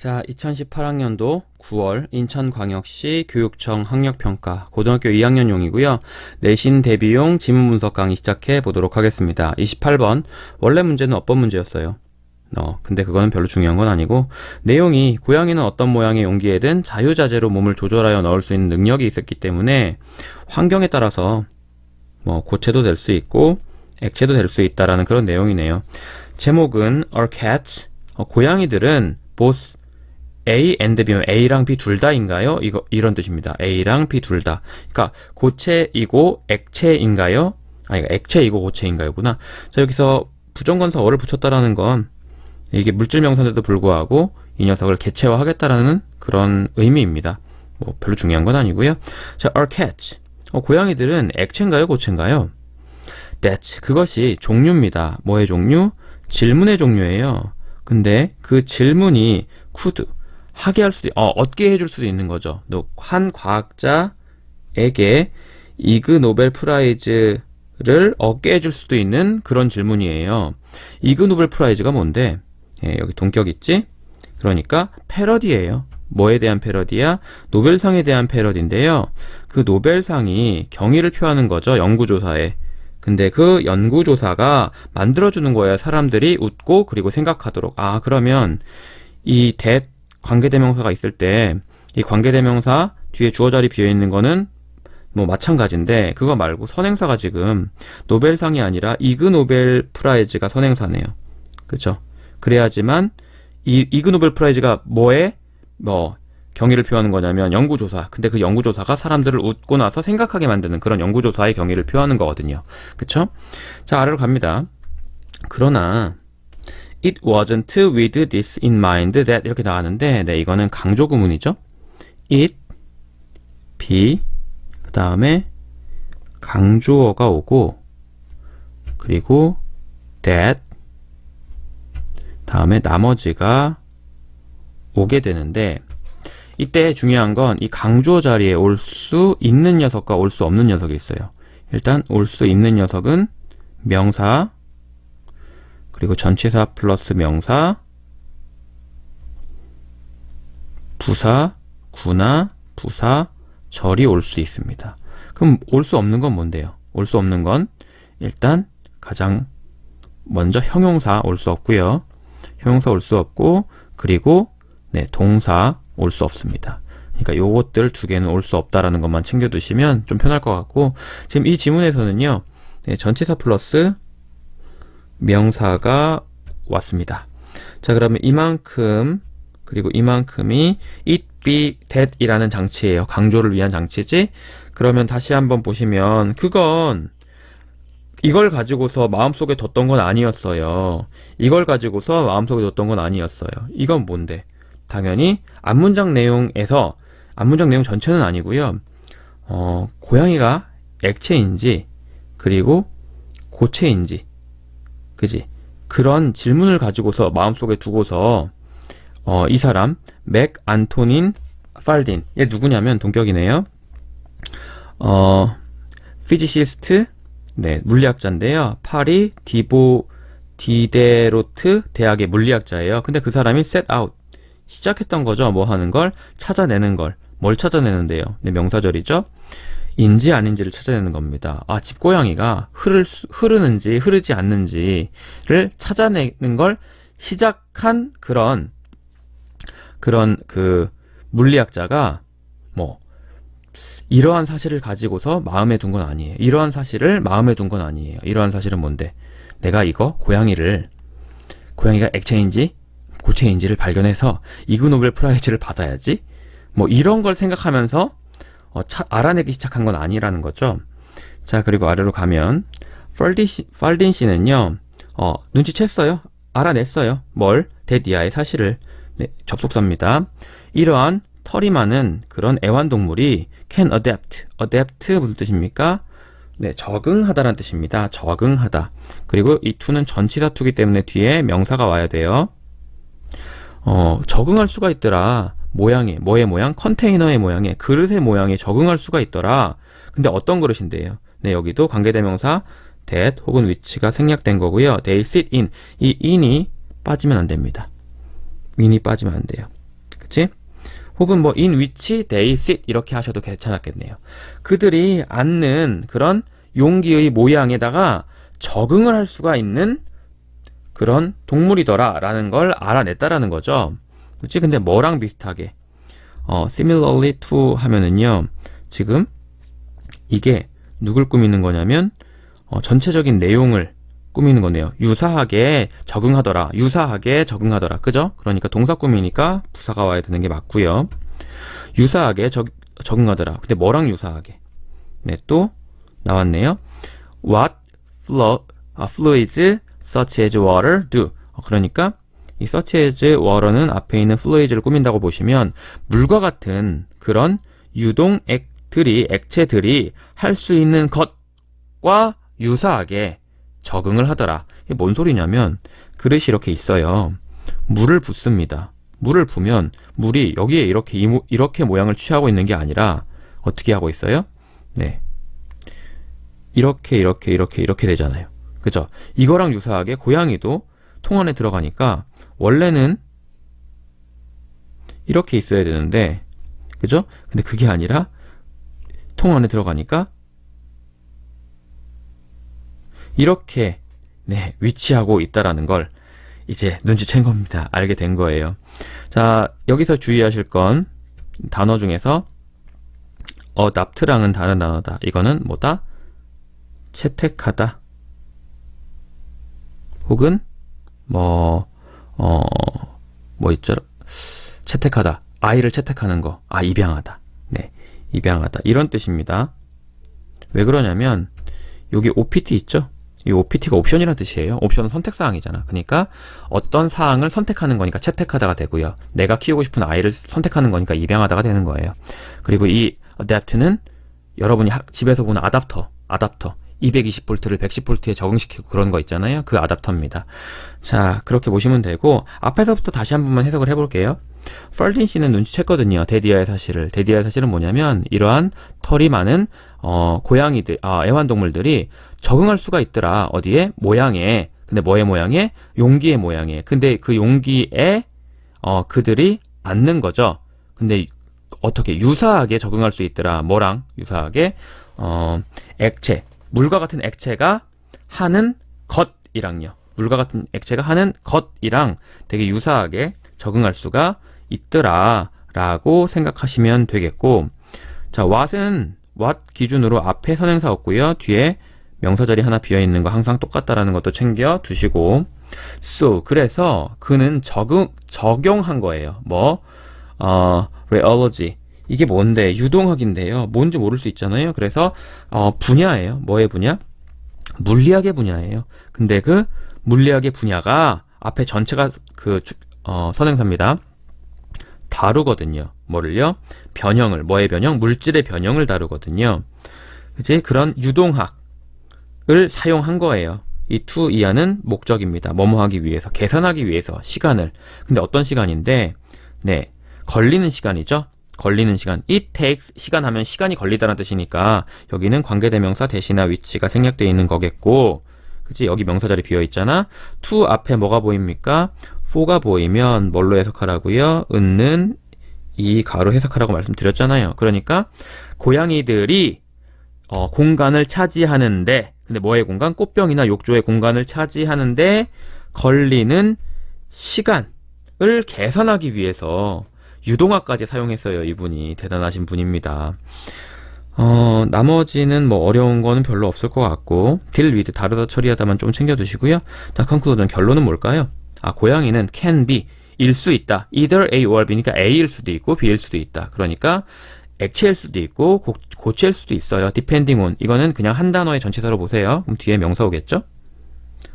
자, 2018학년도 9월 인천광역시 교육청 학력평가 고등학교 2학년용이고요. 내신 대비용 지문 분석 강의 시작해 보도록 하겠습니다. 28번 원래 문제는 어떤 문제였어요? 어, 근데 그거는 별로 중요한 건 아니고 내용이 고양이는 어떤 모양의 용기에든 자유자재로 몸을 조절하여 넣을 수 있는 능력이 있었기 때문에 환경에 따라서 뭐 고체도 될 수 있고 액체도 될 수 있다라는 그런 내용이네요. 제목은 Our Cats, 어, 고양이들은 both A and B면 A랑 B 둘 다인가요? 이거 이런 뜻입니다. A랑 B 둘 다. 그러니까 고체이고 액체인가요? 아니 그러니까 액체이고 고체인가요구나. 자 여기서 부정관사어를 붙였다라는 건 이게 물질 명사인데도 불구하고 이 녀석을 개체화하겠다라는 그런 의미입니다. 뭐 별로 중요한 건 아니고요. 자, our cat. 어, 고양이들은 액체인가요, 고체인가요? That 그것이 종류입니다. 뭐의 종류? 질문의 종류예요. 근데 그 질문이 could 하게 할 수도 어, 얻게 해줄 수도 있는 거죠. 한 과학자에게 이그 노벨 프라이즈를 얻게 해줄 수도 있는 그런 질문이에요. 이그 노벨 프라이즈가 뭔데? 예, 여기 동격 있지? 그러니까 패러디예요. 뭐에 대한 패러디야? 노벨상에 대한 패러디인데요. 그 노벨상이 경의를 표하는 거죠. 연구조사에. 근데 그 연구조사가 만들어주는 거예요. 사람들이 웃고 그리고 생각하도록. 아 그러면 이대 관계대명사가 있을 때 이 관계대명사 뒤에 주어 자리 비어 있는 거는 뭐 마찬가지인데 그거 말고 선행사가 지금 노벨상이 아니라 이그노벨 프라이즈가 선행사네요. 그쵸 그래야지만 이 이그노벨 프라이즈가 뭐에 뭐경의를 표하는 거냐면 연구조사. 근데 그 연구조사가 사람들을 웃고 나서 생각하게 만드는 그런 연구조사의 경의를 표하는 거거든요. 그쵸? 자, 아래로 갑니다. 그러나 It wasn't with this in mind that 이렇게 나왔는데 네, 이거는 강조 구문이죠. It, be, 그 다음에 강조어가 오고 그리고 that 다음에 나머지가 오게 되는데 이때 중요한 건 이 강조 자리에 올 수 있는 녀석과 올 수 없는 녀석이 있어요. 일단 올 수 있는 녀석은 명사 그리고 전치사 플러스 명사 부사, 구나, 부사, 절이 올 수 있습니다. 그럼 올 수 없는 건 뭔데요? 올 수 없는 건 일단 가장 먼저 형용사 올 수 없고요. 형용사 올 수 없고 그리고 네, 동사 올 수 없습니다. 그러니까 요것들 두 개는 올 수 없다라는 것만 챙겨두시면 좀 편할 것 같고 지금 이 지문에서는요. 네, 전치사 플러스 명사가 왔습니다. 자 그러면 이만큼 그리고 이만큼이 it be that 이라는 장치예요. 강조를 위한 장치지. 그러면 다시 한번 보시면 그건 이걸 가지고서 마음속에 뒀던 건 아니었어요. 이걸 가지고서 마음속에 뒀던 건 아니었어요. 이건 뭔데? 당연히 안문장 내용에서 안문장 내용 전체는 아니고요. 어, 고양이가 액체인지 그리고 고체인지 그지? 그런 질문을 가지고서 마음속에 두고서 어, 이 사람 맥 안토닌 팔딘 얘 누구냐면 동격이네요. 어, 피지시스트 네, 물리학자인데요. 파리 디보 디데로트 대학의 물리학자예요. 근데 그 사람이 set out 시작했던 거죠. 뭐 하는 걸 찾아내는 걸 뭘 찾아내는데요. 네, 명사절이죠. 인지 아닌지를 찾아내는 겁니다. 아, 집고양이가 흐를 수, 흐르는지 흐르지 않는지를 찾아내는 걸 시작한 그런 그런 그 물리학자가 뭐 이러한 사실을 가지고서 마음에 둔 건 아니에요. 이러한 사실을 마음에 둔 건 아니에요. 이러한 사실은 뭔데? 내가 이거 고양이를 고양이가 액체인지 고체인지를 발견해서 이그노벨 프라이즈를 받아야지. 뭐 이런 걸 생각하면서 어, 차, 알아내기 시작한 건 아니라는 거죠. 자 그리고 아래로 가면 펄딘 씨, 팔딘 씨는요 어, 눈치챘어요. 알아냈어요. 뭘? 데디아의 사실을 네, 접속사입니다. 이러한 털이 많은 그런 애완동물이 can adapt. adapt 무슨 뜻입니까? 네, 적응하다라는 뜻입니다. 적응하다. 그리고 이 to는 전치사 투기 때문에 뒤에 명사가 와야 돼요. 어, 적응할 수가 있더라. 모양에, 뭐의 모양, 컨테이너의 모양에, 그릇의 모양에 적응할 수가 있더라. 근데 어떤 그릇인데요? 네, 여기도 관계대명사 that 혹은 위치가 생략된 거고요. they sit in. 이 in이 빠지면 안 됩니다. in이 빠지면 안 돼요. 그치? 혹은 뭐 in which they sit 이렇게 하셔도 괜찮았겠네요. 그들이 앉는 그런 용기의 모양에다가 적응을 할 수가 있는 그런 동물이더라 라는 걸 알아냈다라는 거죠. 그렇지? 근데 뭐랑 비슷하게 어, similarly to 하면은요. 지금 이게 누굴 꾸미는 거냐면 어, 전체적인 내용을 꾸미는 거네요. 유사하게 적응하더라. 유사하게 적응하더라. 그죠? 그러니까 동사 꾸미니까 부사가 와야 되는 게 맞고요. 유사하게 적, 적응하더라. 근데 뭐랑 유사하게? 네, 또 나왔네요. What flow, 아, fluids such as water do? 어, 그러니까 이 서치 에즈 워러는 앞에 있는 플로이즈를 꾸민다고 보시면 물과 같은 그런 유동 액들이 액체들이 할 수 있는 것과 유사하게 적응을 하더라. 이게 뭔 소리냐면 그릇이 이렇게 있어요. 물을 붓습니다. 물을 부면 물이 여기에 이렇게 이모, 이렇게 모양을 취하고 있는 게 아니라 어떻게 하고 있어요? 네. 이렇게 이렇게 이렇게 이렇게 되잖아요. 그죠? 이거랑 유사하게 고양이도 통 안에 들어가니까 원래는 이렇게 있어야 되는데 그죠? 근데 그게 아니라 통 안에 들어가니까 이렇게 네, 위치하고 있다라는 걸 이제 눈치챈 겁니다. 알게 된 거예요. 자, 여기서 주의하실 건 단어 중에서 어 납트랑은 다른 단어다. 이거는 뭐다? 채택하다. 혹은 뭐뭐 있죠? 채택하다. 아이를 채택하는 거. 아, 입양하다. 네. 입양하다. 이런 뜻입니다. 왜 그러냐면 여기 OPT 있죠? 이 OPT가 옵션이라는 뜻이에요. 옵션은 선택사항이잖아. 그러니까 어떤 사항을 선택하는 거니까 채택하다가 되고요. 내가 키우고 싶은 아이를 선택하는 거니까 입양하다가 되는 거예요. 그리고 이 adapt는 여러분이 집에서 보는 아답터, 아답터. 220V를 110V에 적응시키고 그런 거 있잖아요. 그 아답터입니다. 자, 그렇게 보시면 되고 앞에서부터 다시 한 번만 해석을 해볼게요. 펄딘 씨는 눈치챘거든요. 데디아의 사실을. 데디아의 사실은 뭐냐면 이러한 털이 많은 어, 고양이들, 아, 애완동물들이 적응할 수가 있더라. 어디에? 모양에. 근데 뭐의 모양에? 용기의 모양에. 근데 그 용기에 어, 그들이 앉는 거죠. 근데 어떻게 유사하게 적응할 수 있더라. 뭐랑 유사하게 어, 액체, 물과 같은 액체가 하는 것이랑요. 물과 같은 액체가 하는 것이랑 되게 유사하게 적응할 수가 있더라라고 생각하시면 되겠고 자, what은 what 기준으로 앞에 선행사 없고요. 뒤에 명사 자리 하나 비어 있는 거 항상 똑같다라는 것도 챙겨 두시고 so 그래서 그는 적응 적용한 거예요. 뭐 어, realology 이게 뭔데? 유동학인데요. 뭔지 모를 수 있잖아요. 그래서 어, 분야예요. 뭐의 분야? 물리학의 분야예요. 근데 그 물리학의 분야가 앞에 전체가 그 어, 선행사입니다. 다루거든요. 뭐를요? 변형을, 뭐의 변형? 물질의 변형을 다루거든요. 이제 그런 유동학을 사용한 거예요. 이 투 이하는 목적입니다. 뭐뭐 하기 위해서, 계산하기 위해서 시간을. 근데 어떤 시간인데, 네, 걸리는 시간이죠. 걸리는 시간. It takes 시간 하면 시간이 걸리다는 뜻이니까 여기는 관계대명사 대신화 위치가 생략되어 있는 거겠고 그치? 여기 명사 자리 비어 있잖아. to 앞에 뭐가 보입니까? for가 보이면 뭘로 해석하라고요? 은는 이 가로 해석하라고 말씀드렸잖아요. 그러니까 고양이들이 어, 공간을 차지하는데 근데 뭐의 공간? 꽃병이나 욕조의 공간을 차지하는데 걸리는 시간을 계산하기 위해서 유동화까지 사용했어요. 이분이 대단하신 분입니다. 어, 나머지는 뭐 어려운 거는 별로 없을 것 같고 딜 위드 다르다 처리하다만 좀 챙겨두시고요. 다 컨클루전 결론은 뭘까요? 아 고양이는 can be 일 수 있다. either A or B니까 A일 수도 있고 B일 수도 있다. 그러니까 액체일 수도 있고 고, 고체일 수도 있어요. depending on 이거는 그냥 한 단어의 전체사로 보세요. 그럼 뒤에 명사 오겠죠?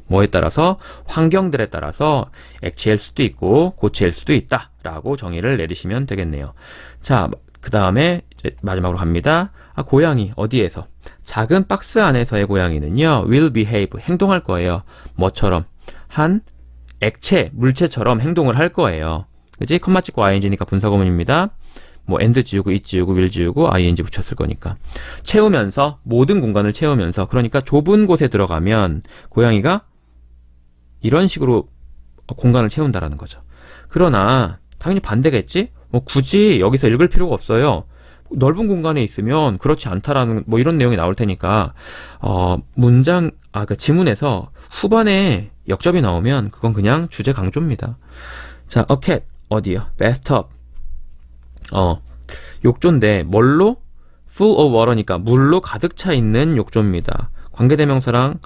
뭐에 따라서 환경들에 따라서 액체일 수도 있고 고체일 수도 있다라고 정의를 내리시면 되겠네요. 자, 그 다음에 마지막으로 갑니다. 아, 고양이 어디에서? 작은 박스 안에서의 고양이는요. will behave 행동할 거예요. 뭐처럼 한 액체, 물체처럼 행동을 할 거예요. 그지? 컴마 찍고 ing니까 분사구문입니다. 뭐 and 지우고 it 지우고 will 지우고 ing 붙였을 거니까 채우면서 모든 공간을 채우면서 그러니까 좁은 곳에 들어가면 고양이가 이런 식으로 공간을 채운다라는 거죠. 그러나 당연히 반대겠지? 뭐 굳이 여기서 읽을 필요가 없어요. 넓은 공간에 있으면 그렇지 않다라는 뭐 이런 내용이 나올 테니까 어 문장 아그 그러니까 지문에서 후반에 역접이 나오면 그건 그냥 주제 강조입니다. 자, a 어, cat 어디요? bathtub 어 욕조인데 뭘로? full of water니까 물로 가득 차 있는 욕조입니다. 관계대명사랑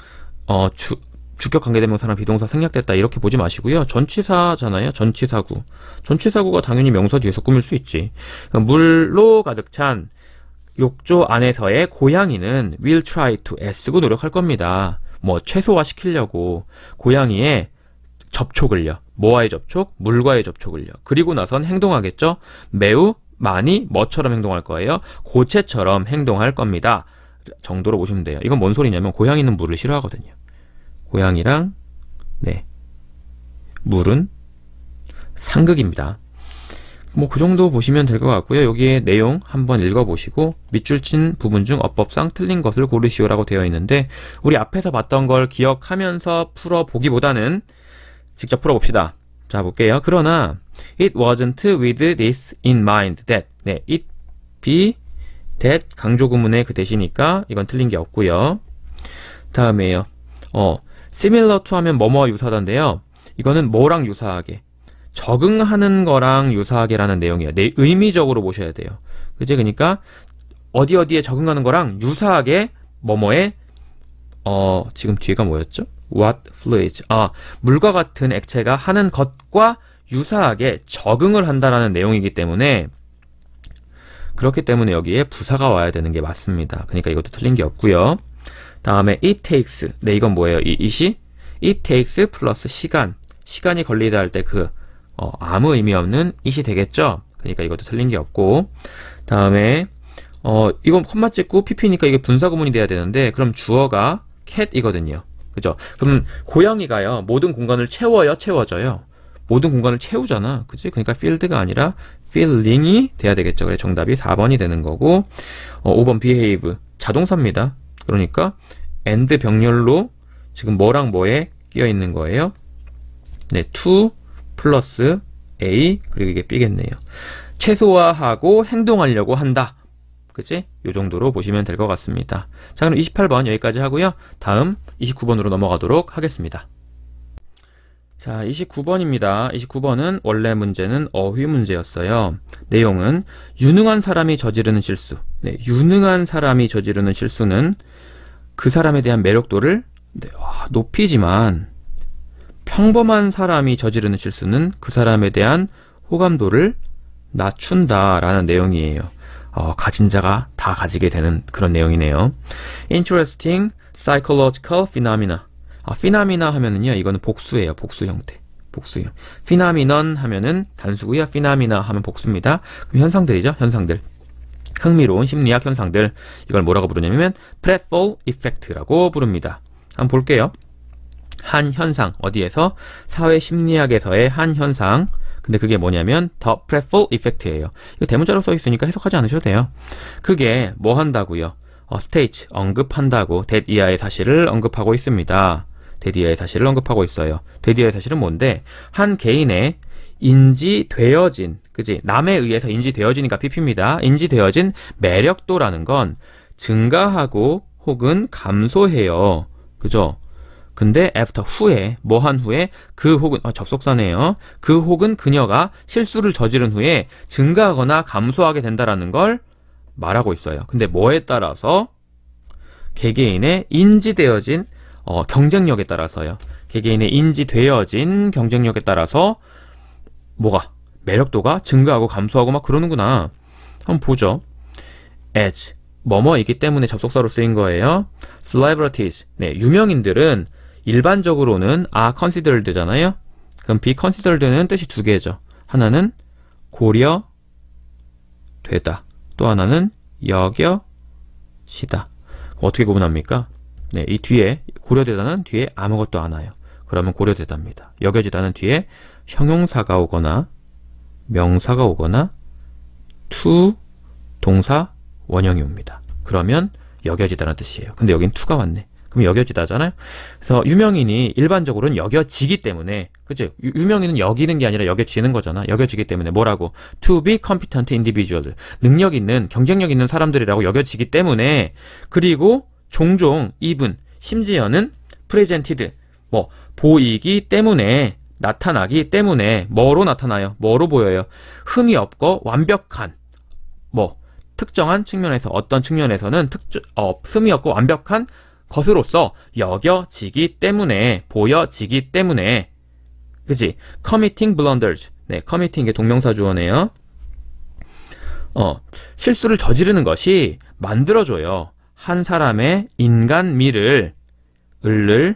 어 주, 주격 관계대명사랑 비동사 생략됐다 이렇게 보지 마시고요. 전치사잖아요. 전치사구. 전치사구가 당연히 명사 뒤에서 꾸밀 수 있지. 그까 그러니까 물로 가득 찬 욕조 안에서의 고양이는 will try to 애쓰고 노력할 겁니다. 뭐 최소화 시키려고 고양이의 접촉을요. 뭐와의 접촉? 물과의 접촉을요. 그리고 나선 행동하겠죠? 매우 많이 뭐처럼 행동할 거예요? 고체처럼 행동할 겁니다. 정도로 보시면 돼요. 이건 뭔 소리냐면 고양이는 물을 싫어하거든요. 고양이랑 네 물은 상극입니다. 뭐 그 정도 보시면 될 것 같고요. 여기에 내용 한번 읽어보시고 밑줄 친 부분 중 어법상 틀린 것을 고르시오라고 되어 있는데 우리 앞에서 봤던 걸 기억하면서 풀어보기보다는 직접 풀어봅시다. 자 볼게요. 그러나 it wasn't with this in mind that 네, it be that 강조구문에그 대시니까 이건 틀린 게 없고요. 다음에요. 어, similar to 하면 뭐뭐와 유사한데요. 이거는 뭐랑 유사하게 적응하는 거랑 유사하게라는 내용이에요. 내 의미적으로 보셔야 돼요. 그지그니까 어디 어디에 적응하는 거랑 유사하게 뭐뭐에 어 지금 뒤가 뭐였죠? What fluids? 아 물과 같은 액체가 하는 것과 유사하게 적응을 한다라는 내용이기 때문에 그렇기 때문에 여기에 부사가 와야 되는 게 맞습니다. 그러니까 이것도 틀린 게 없고요. 다음에 it takes 네 이건 뭐예요? 이 it이 it takes 플러스 시간 시간이 걸리다 할 때그 어, 아무 의미 없는 it이 되겠죠? 그러니까 이것도 틀린 게 없고 다음에 어 이건 콤마 찍고 pp니까 이게 분사 구문이 돼야 되는데 그럼 주어가 cat이거든요. 그죠? 그럼 고양이가요 모든 공간을 채워요, 채워져요. 모든 공간을 채우잖아. 그치? 그러니까 필드가 아니라 필링이 돼야 되겠죠. 그래 정답이 4번이 되는 거고 어, 5번 behave 자동사입니다. 그러니까 and 병렬로 지금 뭐랑 뭐에 끼어 있는 거예요? 네, to 플러스 a 그리고 이게 b겠네요. 최소화하고 행동하려고 한다. 그치? 요 정도로 보시면 될 것 같습니다. 자, 그럼 28번 여기까지 하고요. 다음 29번으로 넘어가도록 하겠습니다. 자, 29번입니다. 29번은 원래 문제는 어휘 문제였어요. 내용은 유능한 사람이 저지르는 실수. 네, 유능한 사람이 저지르는 실수는 그 사람에 대한 매력도를 네, 높이지만 평범한 사람이 저지르는 실수는 그 사람에 대한 호감도를 낮춘다라는 내용이에요. 어, 가진 자가 다 가지게 되는 그런 내용이네요. Interesting psychological phenomena. 아, phenomena 하면은요, 이거는 복수예요. 복수 형태. 복수형 phenomenon 하면은 단수고요. phenomena 하면 복수입니다. 그럼 현상들이죠. 현상들. 흥미로운 심리학 현상들 이걸 뭐라고 부르냐면 프랫폴 이펙트라고 부릅니다. 한번 볼게요. 한 현상 어디에서 사회 심리학에서의 한 현상 근데 그게 뭐냐면 더 프랫폴 이펙트예요. 이거 대문자로 써 있으니까 해석하지 않으셔도 돼요. 그게 뭐 한다고요? 어, 스테이지 언급한다고 댓 이하의 사실을 언급하고 있습니다. 데디아의 사실을 언급하고 있어요. 데디아의 사실은 뭔데 한 개인의 인지되어진 그지 남에 의해서 인지되어지니까 PP입니다. 인지되어진 매력도라는 건 증가하고 혹은 감소해요. 그죠? 근데 애프터 후에 뭐 한 후에 그 혹은 아, 접속사네요. 그 혹은 그녀가 실수를 저지른 후에 증가하거나 감소하게 된다라는 걸 말하고 있어요. 근데 뭐에 따라서 개개인의 인지되어진 어, 경쟁력에 따라서요. 개개인의 인지되어진 경쟁력에 따라서 뭐가 매력도가 증가하고 감소하고 막 그러는구나. 한번 보죠. as 뭐뭐이기 때문에 접속사로 쓰인 거예요. celebrities 네, 유명인들은 일반적으로는 are 아, considered잖아요. 그럼 be considered는 뜻이 두 개죠. 하나는 고려되다. 또 하나는 여겨시다. 어떻게 구분합니까? 네, 이 뒤에 고려대다는 뒤에 아무것도 안 와요. 그러면 고려대답니다. 여겨지다는 뒤에 형용사가 오거나 명사가 오거나 to 동사 원형이 옵니다. 그러면 여겨지다는 뜻이에요. 근데 여긴 to가 왔네. 그럼 여겨지다잖아요. 그래서 유명인이 일반적으로는 여겨지기 때문에 그죠? 유명인은 여기는 게 아니라 여겨지는 거잖아. 여겨지기 때문에 뭐라고? To be competent individual. 능력 있는 경쟁력 있는 사람들이라고 여겨지기 때문에 그리고 종종 이분 심지어는 프레젠티드 뭐 보이기 때문에 나타나기 때문에 뭐로 나타나요? 뭐로 보여요? 흠이 없고 완벽한 뭐 특정한 측면에서 어떤 측면에서는 특 어, 흠이 없고 완벽한 것으로서 여겨지기 때문에 보여지기 때문에 그지? committing blunders 네, committing 게 동명사 주어네요 어, 실수를 저지르는 것이 만들어줘요 한 사람의 인간미를 을을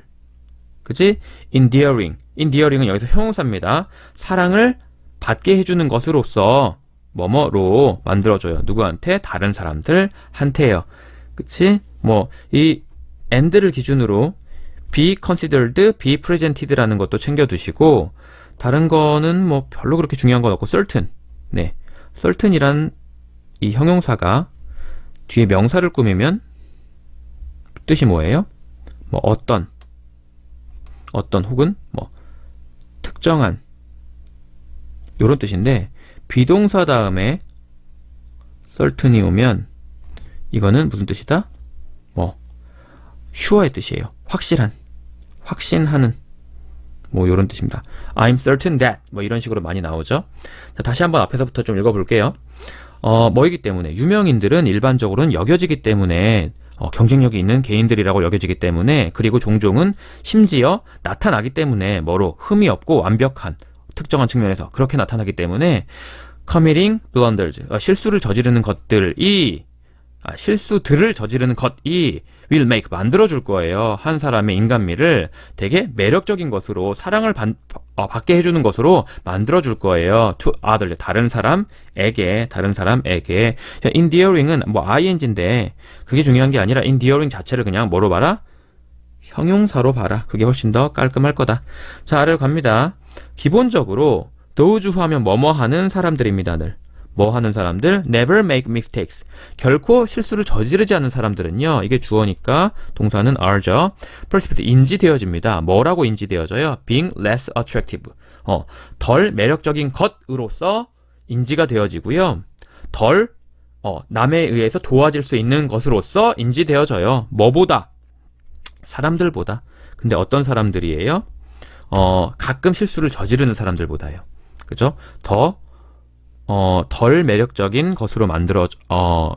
그지? endearing endearing은 여기서 형용사입니다. 사랑을 받게 해주는 것으로서 뭐뭐로 만들어줘요. 누구한테? 다른 사람들한테요. 그치? 뭐이 and를 기준으로 be considered, be presented라는 것도 챙겨두시고 다른 거는 뭐 별로 그렇게 중요한 건 없고 certain 네, certain이란 이 형용사가 뒤에 명사를 꾸미면 뜻이 뭐예요? 뭐 어떤, 어떤 혹은 뭐 특정한 이런 뜻인데 비동사 다음에 certain이 오면 이거는 무슨 뜻이다? 뭐 sure의 뜻이에요. 확실한, 확신하는 뭐 이런 뜻입니다. I'm certain that 뭐 이런 식으로 많이 나오죠. 자, 다시 한번 앞에서부터 좀 읽어볼게요. 어, 뭐이기 때문에 유명인들은 일반적으로는 여겨지기 때문에 어, 경쟁력이 있는 개인들이라고 여겨지기 때문에 그리고 종종은 심지어 나타나기 때문에 뭐로 흠이 없고 완벽한 특정한 측면에서 그렇게 나타나기 때문에 committing blunders 어, 실수를 저지르는 것들이 아, 실수들을 저지르는 것이 will make 만들어줄 거예요. 한 사람의 인간미를 되게 매력적인 것으로 사랑을 받, 어, 받게 해주는 것으로 만들어줄 거예요. to other 다른 사람에게 다른 사람에게 endearing은 뭐 ing인데 그게 중요한 게 아니라 endearing 자체를 그냥 뭐로 봐라? 형용사로 봐라. 그게 훨씬 더 깔끔할 거다. 자 아래로 갑니다. 기본적으로 도우주 하면 뭐뭐 하는 사람들입니다. 늘뭐 하는 사람들? never make mistakes. 결코 실수를 저지르지 않는 사람들은요. 이게 주어니까 동사는 are죠. perceived 인지되어집니다. 뭐라고 인지되어져요? being less attractive. 어, 덜 매력적인 것으로서 인지가 되어지고요. 덜 어, 남에 의해서 도와질 수 있는 것으로서 인지되어져요. 뭐보다? 사람들보다. 근데 어떤 사람들이에요? 어, 가끔 실수를 저지르는 사람들보다요. 그죠? 더 어, 덜 매력적인 것으로 만들어 어,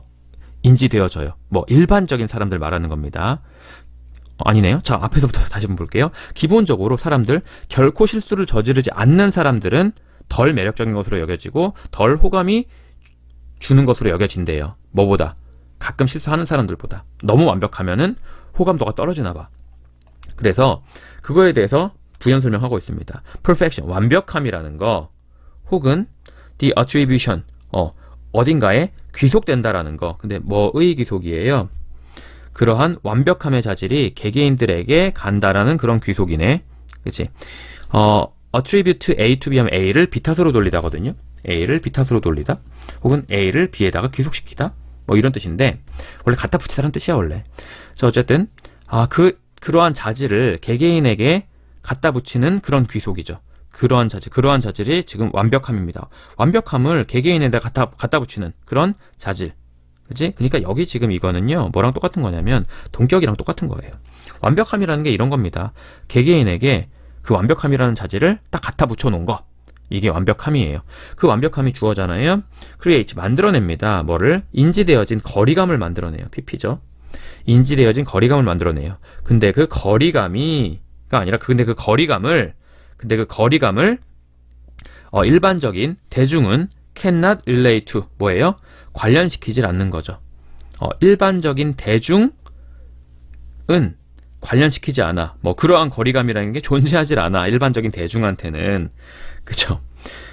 인지되어져요. 뭐 일반적인 사람들 말하는 겁니다. 어, 아니네요. 자, 앞에서부터 다시 한번 볼게요. 기본적으로 사람들, 결코 실수를 저지르지 않는 사람들은 덜 매력적인 것으로 여겨지고 덜 호감이 주는 것으로 여겨진대요. 뭐보다. 가끔 실수하는 사람들보다. 너무 완벽하면은 호감도가 떨어지나 봐. 그래서 그거에 대해서 부연 설명하고 있습니다. perfection, 완벽함이라는 거 혹은 the attribution 어, 어딘가에 귀속된다라는 거. 근데 뭐의 귀속이에요? 그러한 완벽함의 자질이 개개인들에게 간다라는 그런 귀속이네. 그치? 어, attribute A to B 하면 A를 B 탓으로 돌리다거든요. A를 B 탓으로 돌리다. 혹은 A를 B에다가 귀속시키다. 뭐 이런 뜻인데, 원래 갖다 붙이다는 뜻이야, 원래. 그래서 어쨌든, 아, 그, 그러한 자질을 개개인에게 갖다 붙이는 그런 귀속이죠. 그러한 자질, 그러한 자질이 지금 완벽함입니다. 완벽함을 개개인에다 갖다, 갖다 붙이는 그런 자질. 그지? 그러니까 여기 지금 이거는요, 뭐랑 똑같은 거냐면, 동격이랑 똑같은 거예요. 완벽함이라는 게 이런 겁니다. 개개인에게 그 완벽함이라는 자질을 딱 갖다 붙여 놓은 거. 이게 완벽함이에요. 그 완벽함이 주어잖아요. 크리에이치 만들어냅니다. 뭐를? 인지되어진 거리감을 만들어내요. PP죠. 인지되어진 거리감을 만들어내요. 근데 그 거리감이, 가 아니라, 근데 그 거리감을 근데 그 거리감을 어, 일반적인 대중은 cannot relate to 뭐예요? 관련시키질 않는 거죠. 어, 일반적인 대중은 관련시키지 않아. 뭐 그러한 거리감이라는 게 존재하질 않아. 일반적인 대중한테는 그죠?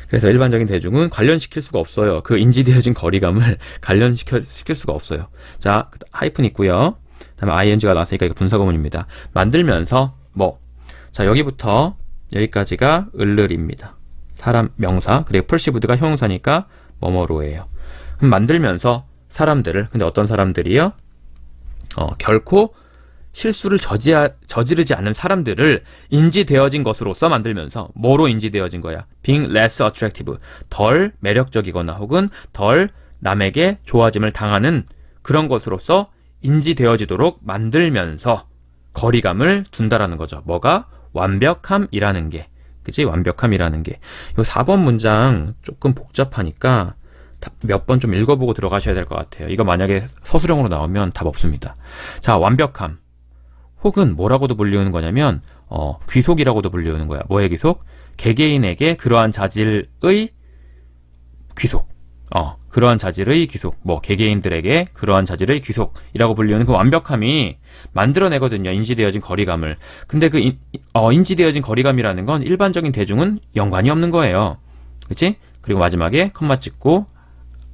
그래서 일반적인 대중은 관련시킬 수가 없어요. 그 인지되어진 거리감을 관련시킬 수가 없어요. 자, 그 하이픈 있고요. 다음에 ing가 나왔으니까 이게 분사 구문입니다. 만들면서 뭐. 자, 여기부터 여기까지가 을을입니다. 사람 명사 그리고 풀시브드가 형용사니까 뭐뭐로예요. 만들면서 사람들을 근데 어떤 사람들이요? 어, 결코 실수를 저지하, 저지르지 않는 사람들을 인지되어진 것으로서 만들면서 뭐로 인지되어진 거야? being less attractive, 덜 매력적이거나 혹은 덜 남에게 좋아짐을 당하는 그런 것으로서 인지되어지도록 만들면서 거리감을 둔다라는 거죠. 뭐가? 완벽함이라는 게 그지 완벽함이라는 게이 4번 문장 조금 복잡하니까 몇 번 좀 읽어보고 들어가셔야 될 것 같아요 이거 만약에 서술형으로 나오면 답 없습니다 자 완벽함 혹은 뭐라고도 불리우는 거냐면 어, 귀속이라고도 불리우는 거야 뭐의 귀속? 개개인에게 그러한 자질의 귀속 어, 그러한 자질의 귀속, 뭐 개개인들에게 그러한 자질의 귀속이라고 불리는 그 완벽함이 만들어내거든요. 인지되어진 거리감을. 근데 그 인, 어, 인지되어진 거리감이라는 건 일반적인 대중은 연관이 없는 거예요. 그치? 그리고 마지막에 컴마 찍고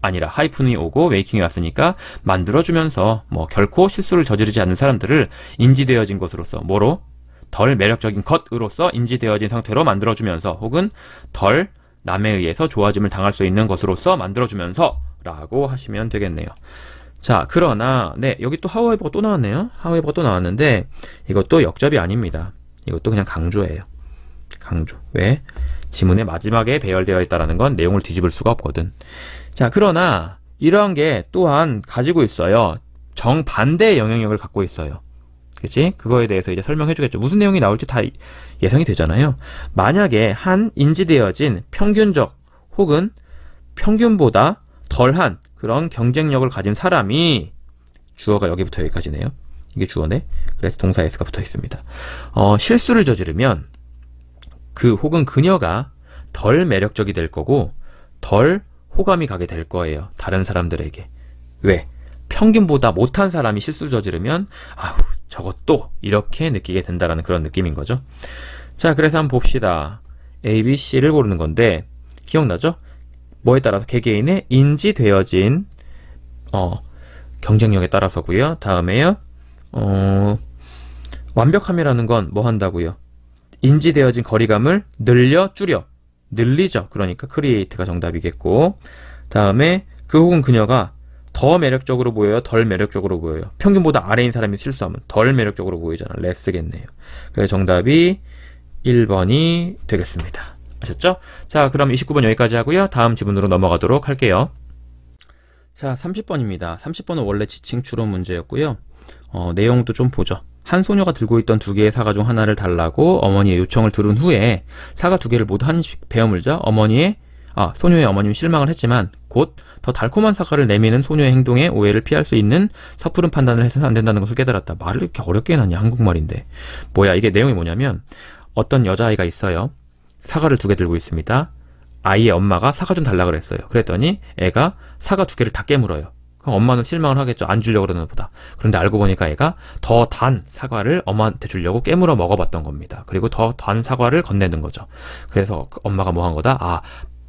아니라 하이픈이 오고 웨이킹이 왔으니까 만들어주면서 뭐 결코 실수를 저지르지 않는 사람들을 인지되어진 것으로서 뭐로? 덜 매력적인 것으로서 인지되어진 상태로 만들어주면서 혹은 덜 남에 의해서 좋아짐을 당할 수 있는 것으로서 만들어주면서 라고 하시면 되겠네요. 자, 그러나 네, 여기 또 하우에버가 또 나왔네요. 하우에버가 또 나왔는데 이것도 역접이 아닙니다. 이것도 그냥 강조예요. 강조. 왜? 지문의 마지막에 배열되어 있다는 건 내용을 뒤집을 수가 없거든. 자, 그러나 이러한 게 또한 가지고 있어요. 정반대의 영향력을 갖고 있어요. 그치? 그거에 대해서 이제 설명해 주겠죠. 무슨 내용이 나올지 다 예상이 되잖아요. 만약에 한 인지되어진 평균적 혹은 평균보다 덜한 그런 경쟁력을 가진 사람이 주어가 여기부터 여기까지네요. 이게 주어네. 그래서 동사 s가 붙어 있습니다. 어, 실수를 저지르면 그 혹은 그녀가 덜 매력적이 될 거고 덜 호감이 가게 될 거예요. 다른 사람들에게. 왜? 평균보다 못한 사람이 실수를 저지르면 아우 저것도 이렇게 느끼게 된다라는 그런 느낌인 거죠. 자 그래서 한번 봅시다. A, B, C를 고르는 건데 기억나죠? 뭐에 따라서 개개인의 인지되어진 어, 경쟁력에 따라서고요. 다음에요. 어, 완벽함이라는 건 뭐 한다고요? 인지되어진 거리감을 늘려 줄여 늘리죠. 그러니까 크리에이트가 정답이겠고 다음에 그 혹은 그녀가 더 매력적으로 보여요? 덜 매력적으로 보여요? 평균보다 아래인 사람이 실수하면 덜 매력적으로 보이잖아. 레스겠네요. 그래서 정답이 1번이 되겠습니다. 아셨죠? 자, 그럼 29번 여기까지 하고요. 다음 지문으로 넘어가도록 할게요. 자, 30번입니다. 30번은 원래 지칭 추론 문제였고요. 어, 내용도 좀 보죠. 한 소녀가 들고 있던 두 개의 사과 중 하나를 달라고 어머니의 요청을 들은 후에 사과 두 개를 모두 한입 베어물자 어머니의 아, 소녀의 어머님 이 실망을 했지만 곧 더 달콤한 사과를 내미는 소녀의 행동에 오해를 피할 수 있는 섣부른 판단을 해서는 안 된다는 것을 깨달았다. 말을 이렇게 어렵게 해놨냐 한국말인데. 뭐야 이게 내용이 뭐냐면 어떤 여자아이가 있어요. 사과를 두 개 들고 있습니다. 아이의 엄마가 사과 좀 달라 그랬어요. 그랬더니 애가 사과 두 개를 다 깨물어요. 그럼 엄마는 실망을 하겠죠. 안 주려고 그러는 보다. 그런데 알고 보니까 애가 더 단 사과를 엄마한테 주려고 깨물어 먹어봤던 겁니다. 그리고 더 단 사과를 건네는 거죠. 그래서 엄마가 뭐 한 거다? 아,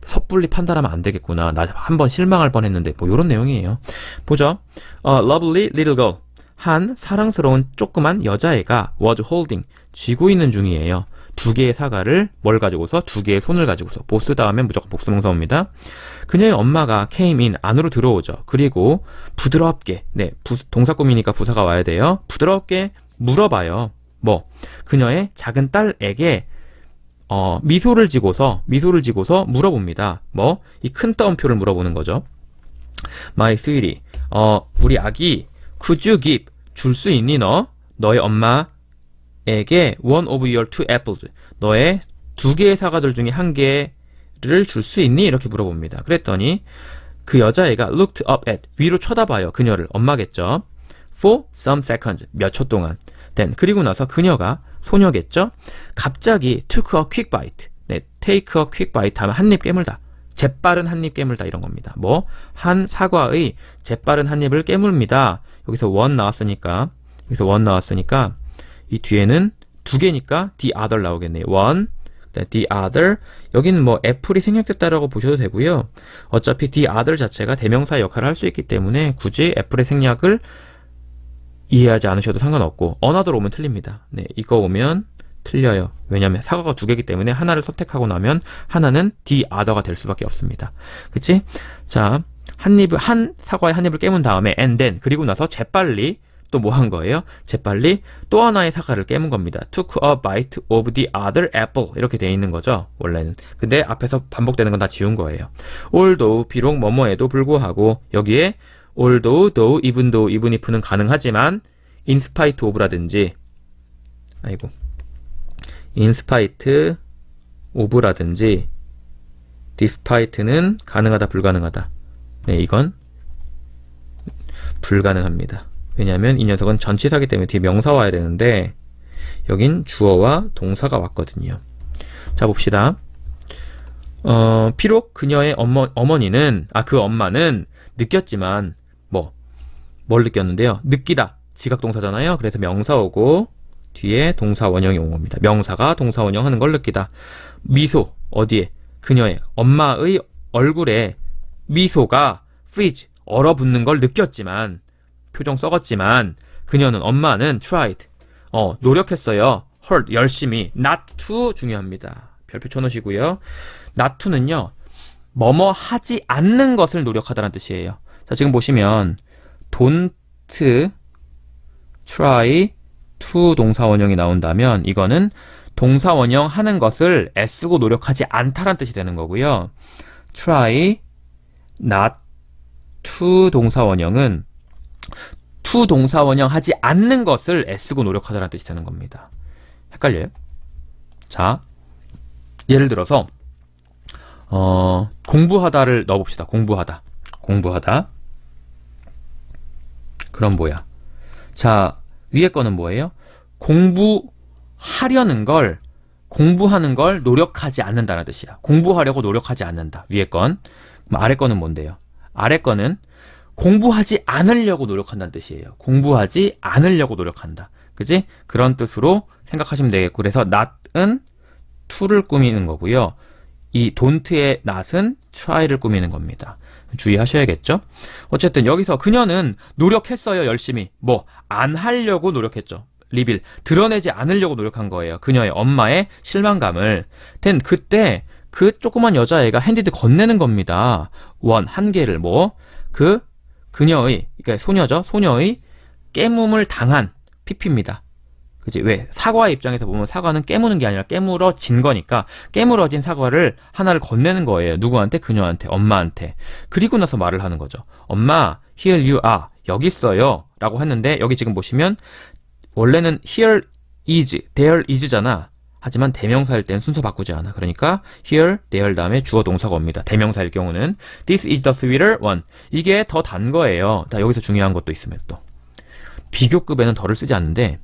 섣불리 판단하면 안 되겠구나. 나 한 번 실망할 뻔했는데 뭐 이런 내용이에요. 보죠. A 어, lovely little girl. 한 사랑스러운 조그만 여자애가 was holding 쥐고 있는 중이에요. 두 개의 사과를 뭘 가지고서 두 개의 손을 가지고서 보스 다음에 무조건 복수명사옵니다 그녀의 엄마가 came in 안으로 들어오죠. 그리고 부드럽게 네 부, 동사 꾸미니까 부사가 와야 돼요. 부드럽게 물어봐요. 뭐 그녀의 작은 딸에게 어, 미소를 지고서 미소를 지고서 물어봅니다. 뭐이 큰 따옴표를 물어보는 거죠. My sweetie, 어, 우리 아기 could you give 줄 수 있니 너? 너의 엄마에게 one of your two apples 너의 두 개의 사과들 중에 한 개를 줄 수 있니? 이렇게 물어봅니다. 그랬더니 그 여자애가 looked up at 위로 쳐다봐요. 그녀를 엄마겠죠. for some seconds 몇 초 동안 then 그리고 나서 그녀가 소녀겠죠? 갑자기 took a quick bite. 네, take a quick bite 하면 한 입 깨물다. 재빠른 한 입 깨물다 이런 겁니다. 뭐 한 사과의 재빠른 한 입을 깨물니다. 여기서 원 나왔으니까 여기서 원 나왔으니까 이 뒤에는 두 개니까 the other 나오겠네요. 원 the other 여기는 뭐 애플이 생략됐다라고 보셔도 되고요. 어차피 the other 자체가 대명사 역할을 할 수 있기 때문에 굳이 애플의 생략을 이해하지 않으셔도 상관없고 언어들 오면 틀립니다. 네, 이거 오면 틀려요. 왜냐하면 사과가 두 개이기 때문에 하나를 선택하고 나면 하나는 the other가 될 수밖에 없습니다. 그치? 자, 한 입, 을한 사과의 한 입을 깨문 다음에 and then 그리고 나서 재빨리 또 뭐 한 거예요? 재빨리 또 하나의 사과를 깨문 겁니다. took a bite of the other apple 이렇게 돼 있는 거죠. 원래는. 근데 앞에서 반복되는 건 다 지운 거예요. although 비록 뭐뭐에도 불구하고 여기에 although, though, even though, even if는 가능하지만 in spite of라든지 아이고 in spite of라든지 despite는 가능하다 불가능하다 네 이건 불가능합니다 왜냐하면 이 녀석은 전치사기 때문에 뒤에 명사 와야 되는데 여긴 주어와 동사가 왔거든요 자 봅시다 어, 비록 그녀의 어머, 어머니는 아 그 엄마는 느꼈지만 뭘 느꼈는데요. 느끼다. 지각동사잖아요. 그래서 명사오고 뒤에 동사 원형 이온겁니다 명사가 동사 원형 하는 걸 느끼다. 미소 어디에? 그녀의 엄마의 얼굴에 미소가 freeze 얼어붙는 걸 느꼈지만 표정 썩었지만 그녀는 엄마는 tried 어 노력했어요. hard 열심히 not to 중요합니다. 별표 쳐놓으시고요. not to는요. 뭐뭐 하지 않는 것을 노력하다는 뜻이에요. 자 지금 보시면 don't try to 동사원형이 나온다면 이거는 동사원형 하는 것을 애쓰고 노력하지 않다란 뜻이 되는 거고요. try not to 동사원형은 to 동사원형 하지 않는 것을 애쓰고 노력하다라는 뜻이 되는 겁니다. 헷갈려요? 자, 예를 들어서 어, 공부하다를 넣어봅시다. 공부하다. 공부하다. 그럼 뭐야? 자, 위에 거는 뭐예요? 공부하려는 걸 공부하는 걸 노력하지 않는다는 뜻이야. 공부하려고 노력하지 않는다. 위에 건. 아래 거는 뭔데요? 아래 거는 공부하지 않으려고 노력한다는 뜻이에요. 공부하지 않으려고 노력한다. 그지? 그런 뜻으로 생각하시면 되겠고. 그래서 not은 to를 꾸미는 거고요. 이 don't의 not은 try를 꾸미는 겁니다. 주의하셔야겠죠. 어쨌든 여기서 그녀는 노력했어요, 열심히. 뭐, 안 하려고 노력했죠. 리빌. 드러내지 않으려고 노력한 거예요. 그녀의 엄마의 실망감을. 된 그때 그 조그만 여자애가 핸디드 건네는 겁니다. 원, 한 개를 뭐, 그, 그녀의, 그러니까 소녀죠. 소녀의 깨물을 당한 피피입니다. 그지 왜사과 입장에서 보면 사과는 깨무는 게 아니라 깨물어진 거니까 깨물어진 사과를 하나를 건네는 거예요 누구한테 그녀한테 엄마한테 그리고 나서 말을 하는 거죠 엄마 here you are 여기 있어요 라고 했는데 여기 지금 보시면 원래는 here is there is잖아 하지만 대명사일 땐 순서 바꾸지 않아. 그러니까 here, there 다음에 주어 동사가 옵니다. 대명사일 경우는 this is the sweeter one. 이게 더 단 거예요. 다 여기서 중요한 것도 있으면 또 비교급에는 덜을 쓰지 않는데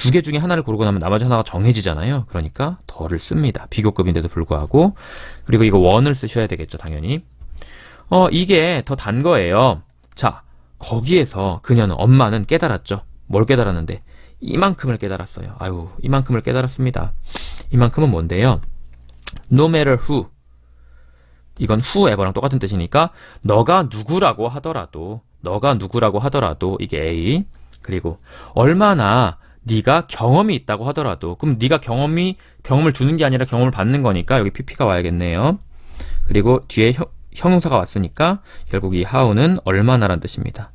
두개 중에 하나를 고르고 나면 나머지 하나가 정해지잖아요. 그러니까 덜을 씁니다. 비교급인데도 불구하고. 그리고 이거 원을 쓰셔야 되겠죠, 당연히. 어, 이게 더 단 거예요. 자, 거기에서 그녀는, 엄마는 깨달았죠. 뭘 깨달았는데? 이만큼을 깨달았어요. 아유, 이만큼을 깨달았습니다. 이만큼은 뭔데요? No matter who. 이건 who ever랑 똑같은 뜻이니까 너가 누구라고 하더라도 너가 누구라고 하더라도 이게 A 그리고 얼마나 네가 경험이 있다고 하더라도 그럼 네가 경험이 경험을 주는 게 아니라 경험을 받는 거니까 여기 PP가 와야겠네요. 그리고 뒤에 형, 형용사가 왔으니까 결국 이 how는 얼마나란 뜻입니다.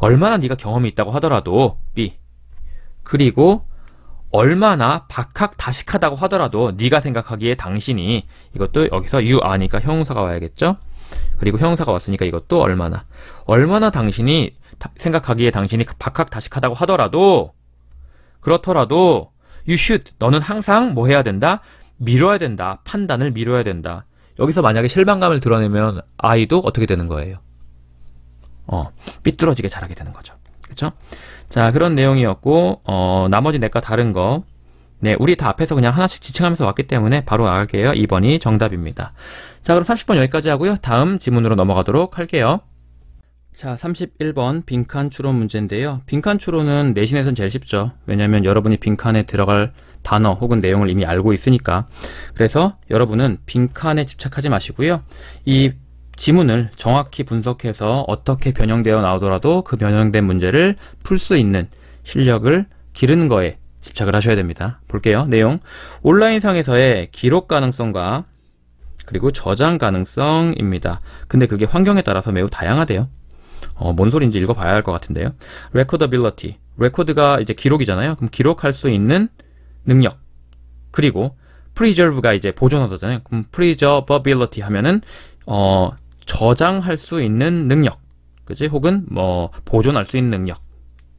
얼마나 네가 경험이 있다고 하더라도 B 그리고 얼마나 박학다식하다고 하더라도 네가 생각하기에 당신이 이것도 여기서 유 아니까 형용사가 와야겠죠. 그리고 형용사가 왔으니까 이것도 얼마나 얼마나 당신이 생각하기에 당신이 박학다식하다고 하더라도 그렇더라도 you should 너는 항상 뭐 해야 된다? 미뤄야 된다. 판단을 미뤄야 된다. 여기서 만약에 실망감을 드러내면 아이도 어떻게 되는 거예요? 어, 삐뚤어지게 자라게 되는 거죠. 그렇죠? 자, 그런 내용이었고 어, 나머지 내과 다른 거 네, 우리 다 앞에서 그냥 하나씩 지칭하면서 왔기 때문에 바로 나갈게요. 2번이 정답입니다. 자, 그럼 30번 여기까지 하고요. 다음 지문으로 넘어가도록 할게요. 자, 31번 빈칸 추론 문제인데요. 빈칸 추론은 내신에선 제일 쉽죠. 왜냐하면 여러분이 빈칸에 들어갈 단어 혹은 내용을 이미 알고 있으니까. 그래서 여러분은 빈칸에 집착하지 마시고요. 이 네. 지문을 정확히 분석해서 어떻게 변형되어 나오더라도 그 변형된 문제를 풀 수 있는 실력을 기르는 거에 집착을 하셔야 됩니다. 볼게요. 내용. 온라인상에서의 기록 가능성과 그리고 저장 가능성입니다. 근데 그게 환경에 따라서 매우 다양하대요. 어, 뭔소리인지 읽어봐야 할 것 같은데요. recordability. r e c 가 이제 기록이잖아요. 그럼 기록할 수 있는 능력. 그리고 preserve가 이제 보존하다잖아요. 그럼 preservability 하면은 어, 저장할 수 있는 능력. 그지? 혹은 뭐 보존할 수 있는 능력.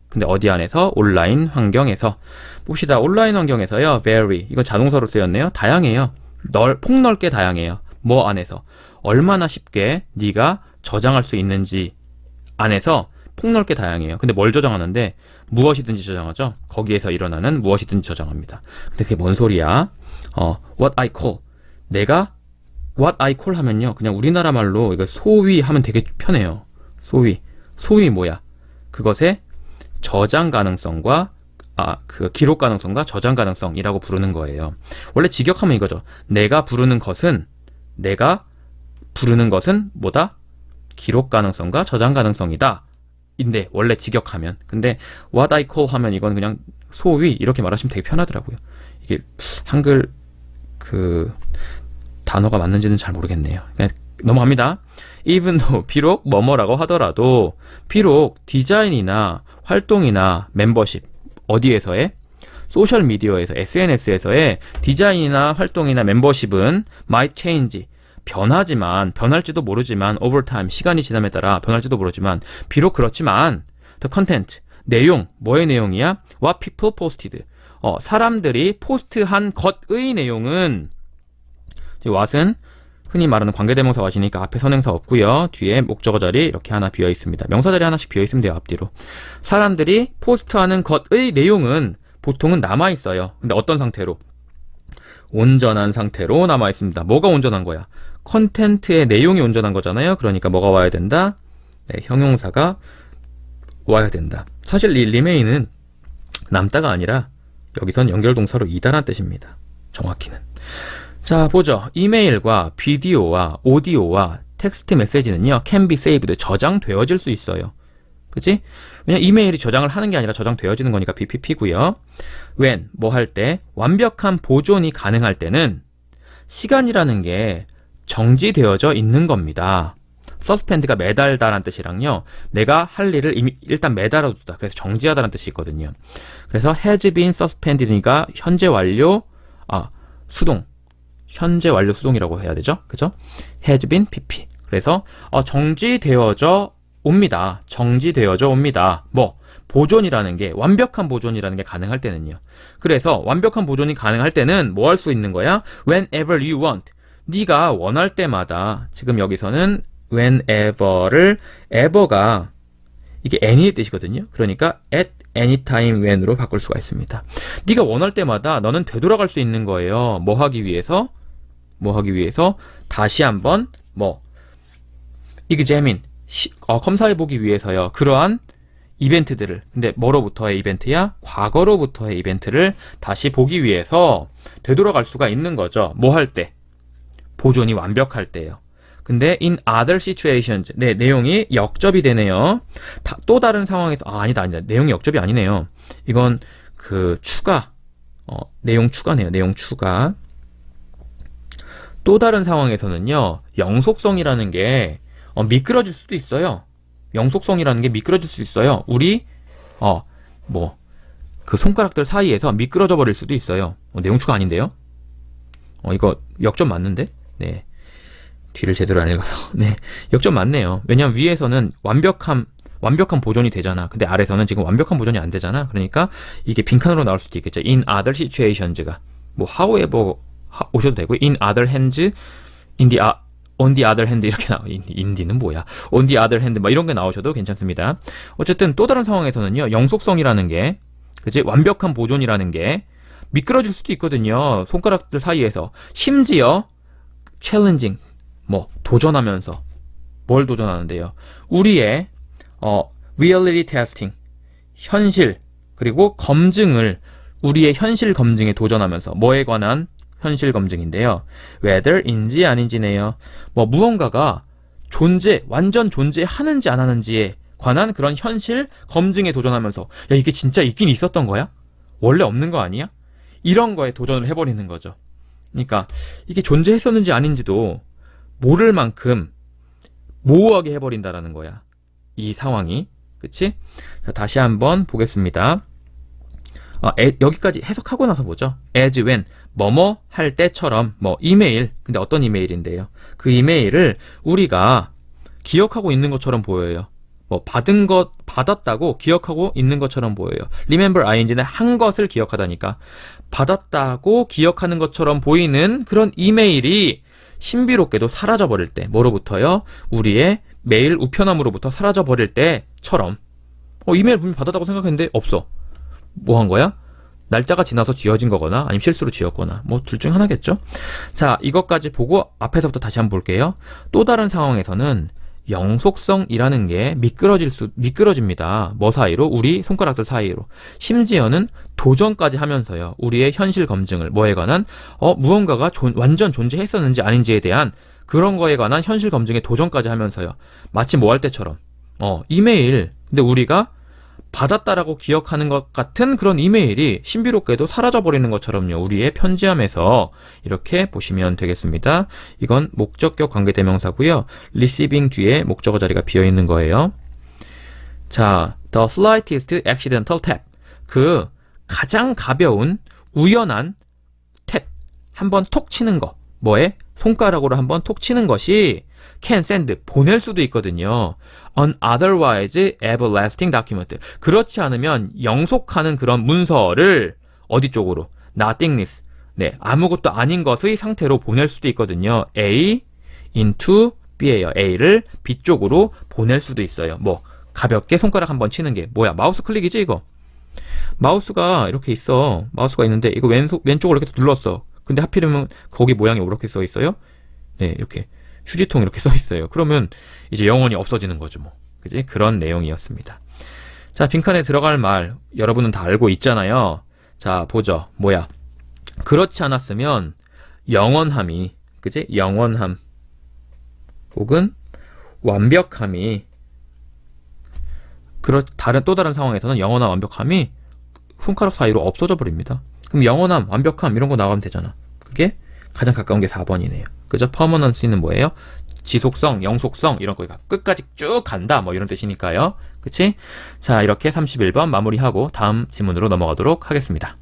근데 어디 안에서? 온라인 환경에서. 봅시다. 온라인 환경에서요. very. 이건 자동사로 쓰였네요. 다양해요. 넓, 폭넓게 다양해요. 뭐 안에서 얼마나 쉽게 네가 저장할 수 있는지 안에서 폭넓게 다양해요. 근데 뭘 저장하는데 무엇이든지 저장하죠. 거기에서 일어나는 무엇이든지 저장합니다. 근데 그게 뭔 소리야? 어, what I call. 내가 what I call 하면요. 그냥 우리나라 말로 이거 소위 하면 되게 편해요. 소위. 소위 뭐야? 그것의 저장 가능성과 아, 그 기록 가능성과 저장 가능성이라고 부르는 거예요. 원래 직역하면 이거죠. 내가 부르는 것은 내가 부르는 것은 뭐다? 기록 가능성과 저장 가능성이다. 인데 원래 직역하면 근데 what I call 하면 이건 그냥 소위 이렇게 말하시면 되게 편하더라고요. 이게 한글 그 단어가 맞는지는 잘 모르겠네요. 그냥 넘어갑니다. even though 비록 뭐뭐라고 하더라도 비록 디자인이나 활동이나 멤버십 어디에서의 소셜 미디어에서 SNS에서의 디자인이나 활동이나 멤버십은 might change 변하지만 변할지도 모르지만 오버타임 시간이 지남에 따라 변할지도 모르지만 비록 그렇지만 the content 내용 뭐의 내용이야? what people posted 어, 사람들이 포스트한 것의 내용은 what은 흔히 말하는 관계대명사 w h a 니까 앞에 선행사 없고요 뒤에 목적어 자리 이렇게 하나 비어 있습니다 명사 자리 하나씩 비어 있으면 돼요 앞뒤로 사람들이 포스트하는 것의 내용은 보통은 남아 있어요 근데 어떤 상태로 온전한 상태로 남아 있습니다. 뭐가 온전한 거야? 컨텐트의 내용이 온전한 거잖아요. 그러니까 뭐가 와야 된다? 네, 형용사가 와야 된다. 사실 이 리메인은 남다가 아니라 여기선 연결동사로 이다한 뜻입니다. 정확히는. 자, 보죠. 이메일과 비디오와 오디오와 텍스트 메시지는요. can be saved, 저장되어질 수 있어요. 그치? 왜냐 이메일이 저장을 하는 게 아니라 저장되어지는 거니까 BPP고요. when, 뭐 할 때, 완벽한 보존이 가능할 때는 시간이라는 게 정지되어져 있는 겁니다. 서스펜드가 매달다라는 뜻이랑요. 내가 할 일을 이미 일단 매달아뒀다. 그래서 정지하다라는 뜻이 있거든요. 그래서 has been suspended니까 현재 완료 아 수동 현재 완료 수동이라고 해야 되죠. 그죠? has been pp. 그래서 어, 정지되어져 옵니다. 정지되어져 옵니다. 뭐 보존이라는 게 완벽한 보존이라는 게 가능할 때는요. 그래서 완벽한 보존이 가능할 때는 뭐 할 수 있는 거야? Whenever you want. 네가 원할 때마다 지금 여기서는 whenever를 ever가 이게 any의 뜻이거든요. 그러니까 at any time when으로 바꿀 수가 있습니다. 네가 원할 때마다 너는 되돌아갈 수 있는 거예요. 뭐 하기 위해서? 뭐 하기 위해서? 다시 한번 뭐 examine 어, 검사해 보기 위해서요. 그러한 이벤트들을 근데 뭐로부터의 이벤트야? 과거로부터의 이벤트를 다시 보기 위해서 되돌아갈 수가 있는 거죠. 뭐 할 때? 보존이 완벽할 때예요. 근데 in other situations 네 내용이 역접이 되네요. 다, 또 다른 상황에서 아 아니다 아니다 내용이 역접이 아니네요. 이건 그 추가 어, 내용 추가네요. 내용 추가 또 다른 상황에서는요 영속성이라는 게 어, 미끄러질 수도 있어요. 영속성이라는 게 미끄러질 수 있어요. 우리 어뭐 그 손가락들 사이에서 미끄러져 버릴 수도 있어요. 어, 내용 추가 아닌데요? 어 이거 역접 맞는데? 네. 뒤를 제대로 안 읽어서. 네. 역전 맞네요. 왜냐면 위에서는 완벽함, 완벽한 보존이 되잖아. 근데 아래서는 지금 완벽한 보존이 안 되잖아. 그러니까 이게 빈칸으로 나올 수도 있겠죠. in other situations가. 뭐, however 오셔도 되고, in other hands, in the, on the other hand 이렇게 나오 인디는 뭐야 on the other hand 막 이런 게 나오셔도 괜찮습니다 어쨌든 또 다른 상황에서는요 영속성이라는 게 그지 완벽한 보존이라는 게 미끄러질 수도 있거든요 손가락들 사이에서 심지어 챌린징, 뭐 도전하면서 뭘 도전하는데요. 우리의 어 r 얼리 l 테 t y t 현실 그리고 검증을 우리의 현실 검증에 도전하면서 뭐에 관한 현실 검증인데요. whether인지 아닌지네요. 뭐 무언가가 존재, 완전 존재하는지 안 하는지에 관한 그런 현실 검증에 도전하면서 야 이게 진짜 있긴 있었던 거야? 원래 없는 거 아니야? 이런 거에 도전을 해버리는 거죠. 그러니까 이게 존재했었는지 아닌지도 모를 만큼 모호하게 해버린다라는 거야. 이 상황이. 그치? 자, 다시 한번 보겠습니다. 어, 에, 여기까지 해석하고 나서 보죠. as when, 뭐뭐 할 때처럼, 뭐, 이메일. 근데 어떤 이메일인데요? 그 이메일을 우리가 기억하고 있는 것처럼 보여요. 뭐 받은 것 받았다고 기억하고 있는 것처럼 보여요. remember ing는 한 것을 기억하다니까 받았다고 기억하는 것처럼 보이는 그런 이메일이 신비롭게도 사라져 버릴 때 뭐로부터요? 우리의 메일 우편함으로부터 사라져 버릴 때처럼 어, 이메일 분명 받았다고 생각했는데 없어. 뭐 한 거야? 날짜가 지나서 지어진 거거나 아니면 실수로 지었거나뭐 둘 중 하나겠죠? 자, 이것까지 보고 앞에서부터 다시 한번 볼게요. 또 다른 상황에서는 영속성이라는 게 미끄러질 수 미끄러집니다. 뭐 사이로 우리 손가락들 사이로 심지어는 도전까지 하면서요. 우리의 현실 검증을 뭐에 관한 어 무언가가 존, 완전 존재했었는지 아닌지에 대한 그런 거에 관한 현실 검증의 도전까지 하면서요. 마치 뭐 할 때처럼 어 이메일 근데 우리가 받았다라고 기억하는 것 같은 그런 이메일이 신비롭게도 사라져버리는 것처럼요. 우리의 편지함에서 이렇게 보시면 되겠습니다. 이건 목적격 관계대명사고요. receiving 뒤에 목적어 자리가 비어있는 거예요. 자, the slightest accidental tap. 그 가장 가벼운 우연한 탭. 한번 톡 치는 거. 뭐에? 손가락으로 한번 톡 치는 것이 can send 보낼 수도 있거든요. an otherwise everlasting document. 그렇지 않으면 영속하는 그런 문서를 어디 쪽으로? nothingness. 네, 아무것도 아닌 것의 상태로 보낼 수도 있거든요. A into B예요. A를 B 쪽으로 보낼 수도 있어요. 뭐 가볍게 손가락 한번 치는 게 뭐야? 마우스 클릭이지 이거. 마우스가 이렇게 있어. 마우스가 있는데 이거 왼쪽 왼쪽으로 이렇게 눌렀어. 근데 하필이면 거기 모양이 이렇게 써 있어요. 네, 이렇게 휴지통 이렇게 써 있어요. 그러면 이제 영혼이 없어지는 거죠, 뭐. 그지? 그런 내용이었습니다. 자, 빈칸에 들어갈 말 여러분은 다 알고 있잖아요. 자, 보죠. 뭐야? 그렇지 않았으면 영원함이 그지? 영원함 혹은 완벽함이 그렇 다른 또 다른 상황에서는 영원함 완벽함이 손가락 사이로 없어져 버립니다. 그럼 영원함, 완벽함 이런 거 나가면 되잖아. 그게 가장 가까운 게 4번이네요. 그죠? 퍼머넌스는 뭐예요? 지속성, 영속성 이런 거가 끝까지 쭉 간다 뭐 이런 뜻이니까요. 그치? 자 이렇게 31번 마무리하고 다음 지문으로 넘어가도록 하겠습니다.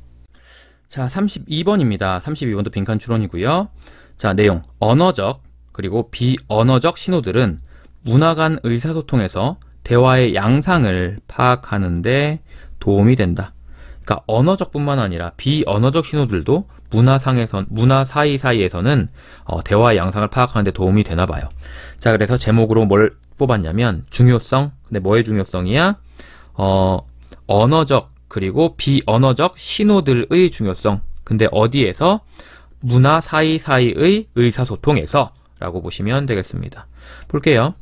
자 32번입니다. 32번도 빈칸 추론이고요. 자 내용 언어적 그리고 비언어적 신호들은 문화 간 의사소통에서 대화의 양상을 파악하는데 도움이 된다. 그러니까 언어적뿐만 아니라 비언어적 신호들도 문화상에서 문화 사이 사이에서는 어, 대화 양상을 파악하는 데 도움이 되나 봐요. 자, 그래서 제목으로 뭘 뽑았냐면 중요성. 근데 뭐의 중요성이야? 어, 언어적 그리고 비언어적 신호들의 중요성. 근데 어디에서 문화 사이 사이의 의사소통에서라고 보시면 되겠습니다. 볼게요.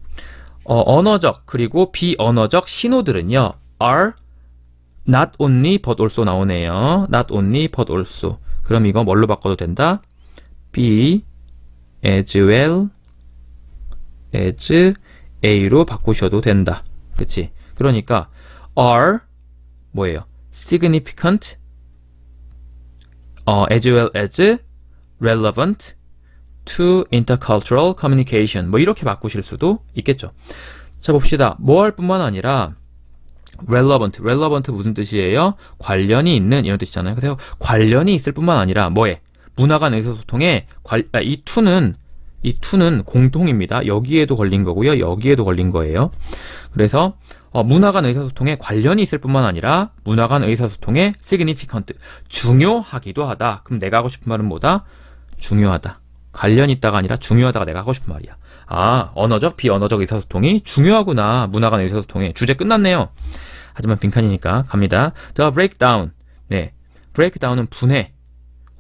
어, 언어적 그리고 비언어적 신호들은요. are not only but also 나오네요. not only but also. 그럼 이거 뭘로 바꿔도 된다? B e as well as A로 바꾸셔도 된다. 그치? 그러니까 are 뭐예요? significant 어, as well as relevant to intercultural communication 뭐 이렇게 바꾸실 수도 있겠죠. 자 봅시다. 뭐 할 뿐만 아니라 relevant, relevant 무슨 뜻이에요? 관련이 있는 이런 뜻이잖아요. 그래서 관련이 있을 뿐만 아니라 뭐에 문화간 의사소통에 관, 아, 이 투는 이 투는 공통입니다. 여기에도 걸린 거고요. 여기에도 걸린 거예요. 그래서 어, 문화간 의사소통에 관련이 있을 뿐만 아니라 문화간 의사소통에 significant, 중요하기도 하다. 그럼 내가 하고 싶은 말은 뭐다? 중요하다. 관련 있다가 아니라 중요하다가 내가 하고 싶은 말이야. 아, 언어적, 비언어적 의사소통이 중요하구나. 문화 관 의사소통이. 주제 끝났네요. 하지만 빈칸이니까 갑니다. The breakdown. 네. breakdown은 분해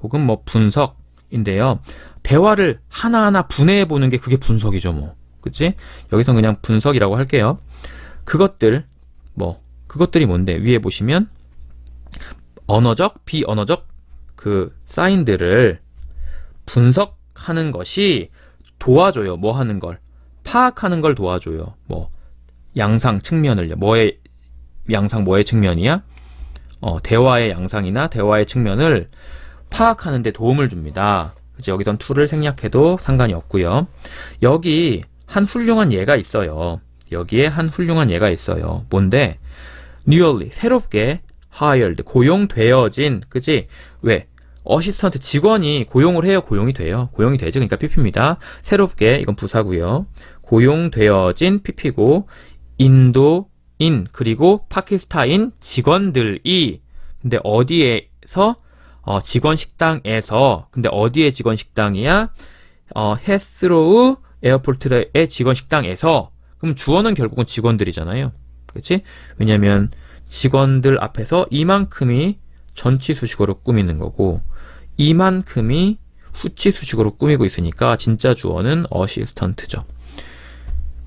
혹은 뭐 분석인데요. 대화를 하나하나 분해해 보는 게 그게 분석이죠, 뭐. 그치? 여기서 그냥 분석이라고 할게요. 그것들, 뭐, 그것들이 뭔데? 위에 보시면 언어적, 비언어적 그 사인들을 분석하는 것이 도와줘요. 뭐 하는 걸. 파악하는 걸 도와줘요. 뭐 양상 측면을요. 뭐의 양상 뭐의 측면이야? 어, 대화의 양상이나 대화의 측면을 파악하는 데 도움을 줍니다. 그래 여기선 툴을 생략해도 상관이 없고요. 여기 한 훌륭한 예가 있어요. 여기에 한 훌륭한 예가 있어요. 뭔데? newly 새롭게 hired 고용되어진 그지? 왜? 어시스턴트 직원이 고용을 해요 고용이 돼요 고용이 되죠 그러니까 PP입니다 새롭게 이건 부사고요 고용되어진 PP고 인도인 그리고 파키스타인 직원들이 근데 어디에서 어, 직원 식당에서 근데 어디에 직원 식당이야 어, 헤스로우 에어포트의 직원 식당에서 그럼 주어는 결국은 직원들이잖아요 그렇지 왜냐면 직원들 앞에서 이만큼이 전치 수식어로 꾸미는 거고 이만큼이 후치 수식으로 꾸미고 있으니까 진짜 주어는 어시스턴트죠.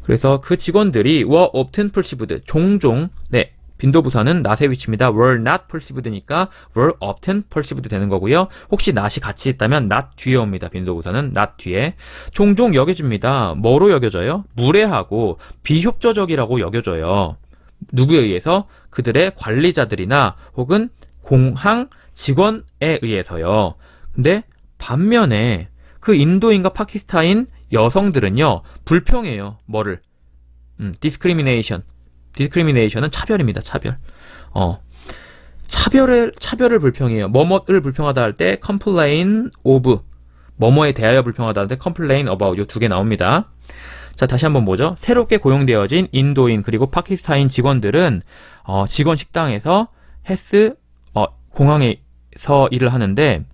그래서 그 직원들이 were often perceived 종종 네 빈도 부사는 낫의 위치입니다. were not perceived니까 were often perceived 되는 거고요. 혹시 not이 같이 있다면 not 뒤에 옵니다. 빈도 부사는 not 뒤에 종종 여겨집니다. 뭐로 여겨져요? 무례하고 비협조적이라고 여겨져요. 누구에 의해서 그들의 관리자들이나 혹은 공항 직원에 의해서요. 근데 반면에 그 인도인과 파키스타인 여성들은요. 불평해요. 뭐를? 음, 디스크리미네이션. 디스크리미네이션은 차별입니다. 차별. 어. 차별을 차별을 불평해요. 뭐뭐를 불평하다 할 때 컴플레인 오브 뭐뭐에 대하여 불평하다 할 때 컴플레인 어바웃 요 두 개 나옵니다. 자 다시 한번 보죠. 새롭게 고용되어진 인도인 그리고 파키스타인 직원들은 어, 직원 식당에서 헬스 어, 공항에 서 일을 하는데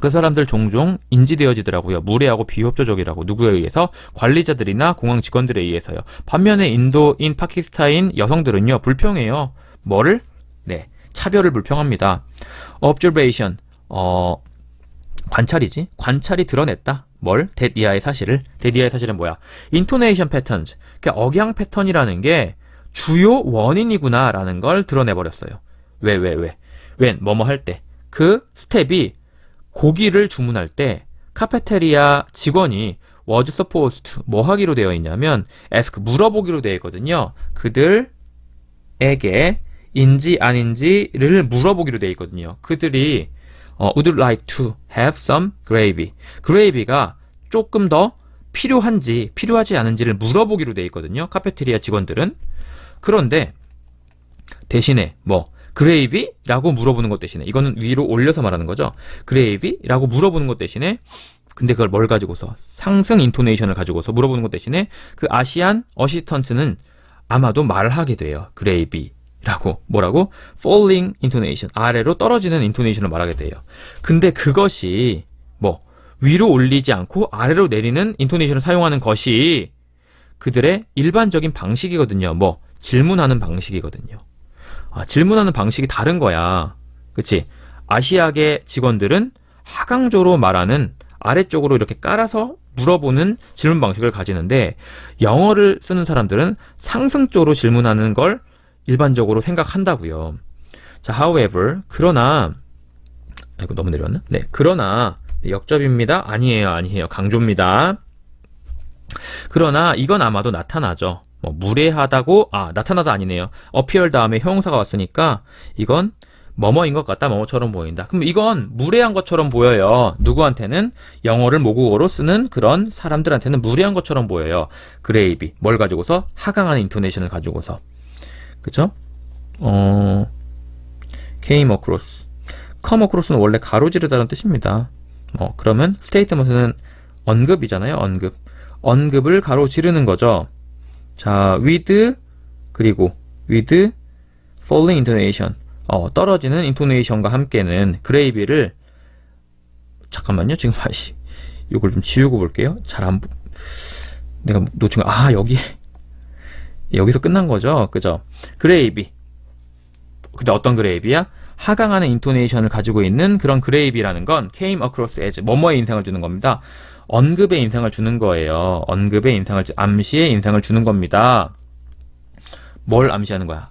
그 사람들 종종 인지되어지더라고요. 무례하고 비협조적이라고 누구에 의해서 관리자들이나 공항 직원들에 의해서요. 반면에 인도인, 파키스타인 여성들은요 불평해요. 뭐를? 네, 차별을 불평합니다. observation, 어 관찰이지. 관찰이 드러냈다. 뭘? 데디아의 사실을. 데디아의 사실은 뭐야? 인토네이션 패턴, 그러니까 억양 패턴이라는 게 주요 원인이구나라는 걸 드러내버렸어요. 왜, 왜, 왜? 웬, 뭐뭐 할 때. 그 스텝이 고기를 주문할 때 카페테리아 직원이 was supposed 뭐 하기로 되어 있냐면 ask 물어보기로 되어 있거든요. 그들에게 인지 아닌지를 물어보기로 되어 있거든요. 그들이 어, would like to have some gravy. 그레이비가 조금 더 필요한지 필요하지 않은지를 물어보기로 되어 있거든요. 카페테리아 직원들은 그런데 대신에 뭐 그레이비라고 물어보는 것 대신에 이거는 위로 올려서 말하는 거죠. 그레이비라고 물어보는 것 대신에 근데 그걸 뭘 가지고서 상승 인토네이션을 가지고서 물어보는 것 대신에 그 아시안 어시턴트는 아마도 말을 하게 돼요. 그레이비 라고 뭐라고 falling intonation 아래로 떨어지는 인토네이션을 말하게 돼요. 근데 그것이 뭐 위로 올리지 않고 아래로 내리는 인토네이션을 사용하는 것이 그들의 일반적인 방식이거든요. 뭐 질문하는 방식이거든요. 아, 질문하는 방식이 다른 거야. 그치? 아시아계 직원들은 하강조로 말하는 아래쪽으로 이렇게 깔아서 물어보는 질문 방식을 가지는데 영어를 쓰는 사람들은 상승조로 질문하는 걸 일반적으로 생각한다고요. 자, however, 그러나 아이고 너무 내려왔나? 네, 그러나 네, 역접입니다. 아니에요, 아니에요. 강조입니다. 그러나 이건 아마도 나타나죠. 뭐 무례하다고 아 나타나다 아니네요. appear 다음에 형용사가 왔으니까 이건 뭐뭐인 것 같다, 뭐뭐처럼 보인다. 그럼 이건 무례한 것처럼 보여요. 누구한테는 영어를 모국어로 쓰는 그런 사람들한테는 무례한 것처럼 보여요. 그레이비 뭘 가지고서 하강한 인토네이션을 가지고서 그쵸? 어 came across come across는 원래 가로지르다는 뜻입니다. 어 그러면 스테이트 e m 는 언급이잖아요. 언급 언급을 가로지르는 거죠. 자, with 그리고 with falling intonation 어, 떨어지는 인토네이션과 함께는 그레이비를 잠깐만요. 지금 아씨 이걸 좀 지우고 볼게요. 잘 안 내가 놓친 거. 아, 여기 여기서 끝난 거죠. 그죠? 그레이비. 근데 어떤 그레이비야? 하강하는 인토네이션을 가지고 있는 그런 그레이비라는 건 came across as 뭐뭐의 인상을 주는 겁니다. 언급의 인상을 주는 거예요. 언급의 인상을, 암시의 인상을 주는 겁니다. 뭘 암시하는 거야?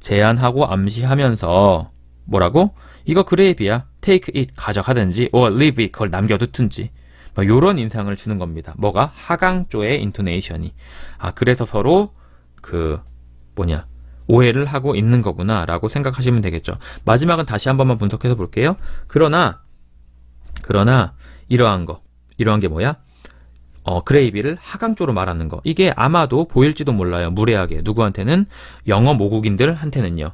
제안하고 암시하면서 뭐라고? 이거 그레이 비야. take it 가져가든지 or leave it 그걸 남겨두든지 뭐 요런 인상을 주는 겁니다. 뭐가? 하강조의 인토네이션이. 아 그래서 서로 그 뭐냐 오해를 하고 있는 거구나 라고 생각하시면 되겠죠. 마지막은 다시 한 번만 분석해서 볼게요. 그러나 그러나 이러한 거 이러한 게 뭐야? 어, 그레이비를 하강조로 말하는 거. 이게 아마도 보일지도 몰라요. 무례하게. 누구한테는? 영어 모국인들한테는요.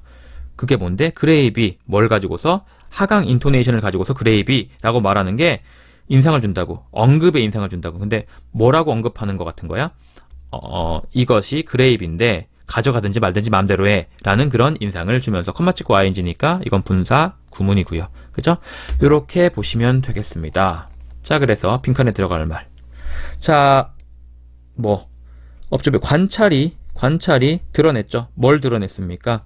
그게 뭔데? 그레이비. 뭘 가지고서? 하강 인토네이션을 가지고서 그레이비라고 말하는 게 인상을 준다고. 언급의 인상을 준다고. 근데 뭐라고 언급하는 것 같은 거야? 어, 어 이것이 그레이비인데 가져가든지 말든지 마음대로 해. 라는 그런 인상을 주면서 컴마 찍고 ing니까 이건 분사 구문이고요. 그죠? 요렇게 보시면 되겠습니다. 자, 그래서 빈칸에 들어갈 말. 자, 뭐 업주별 관찰이 관찰이 드러냈죠. 뭘 드러냈습니까?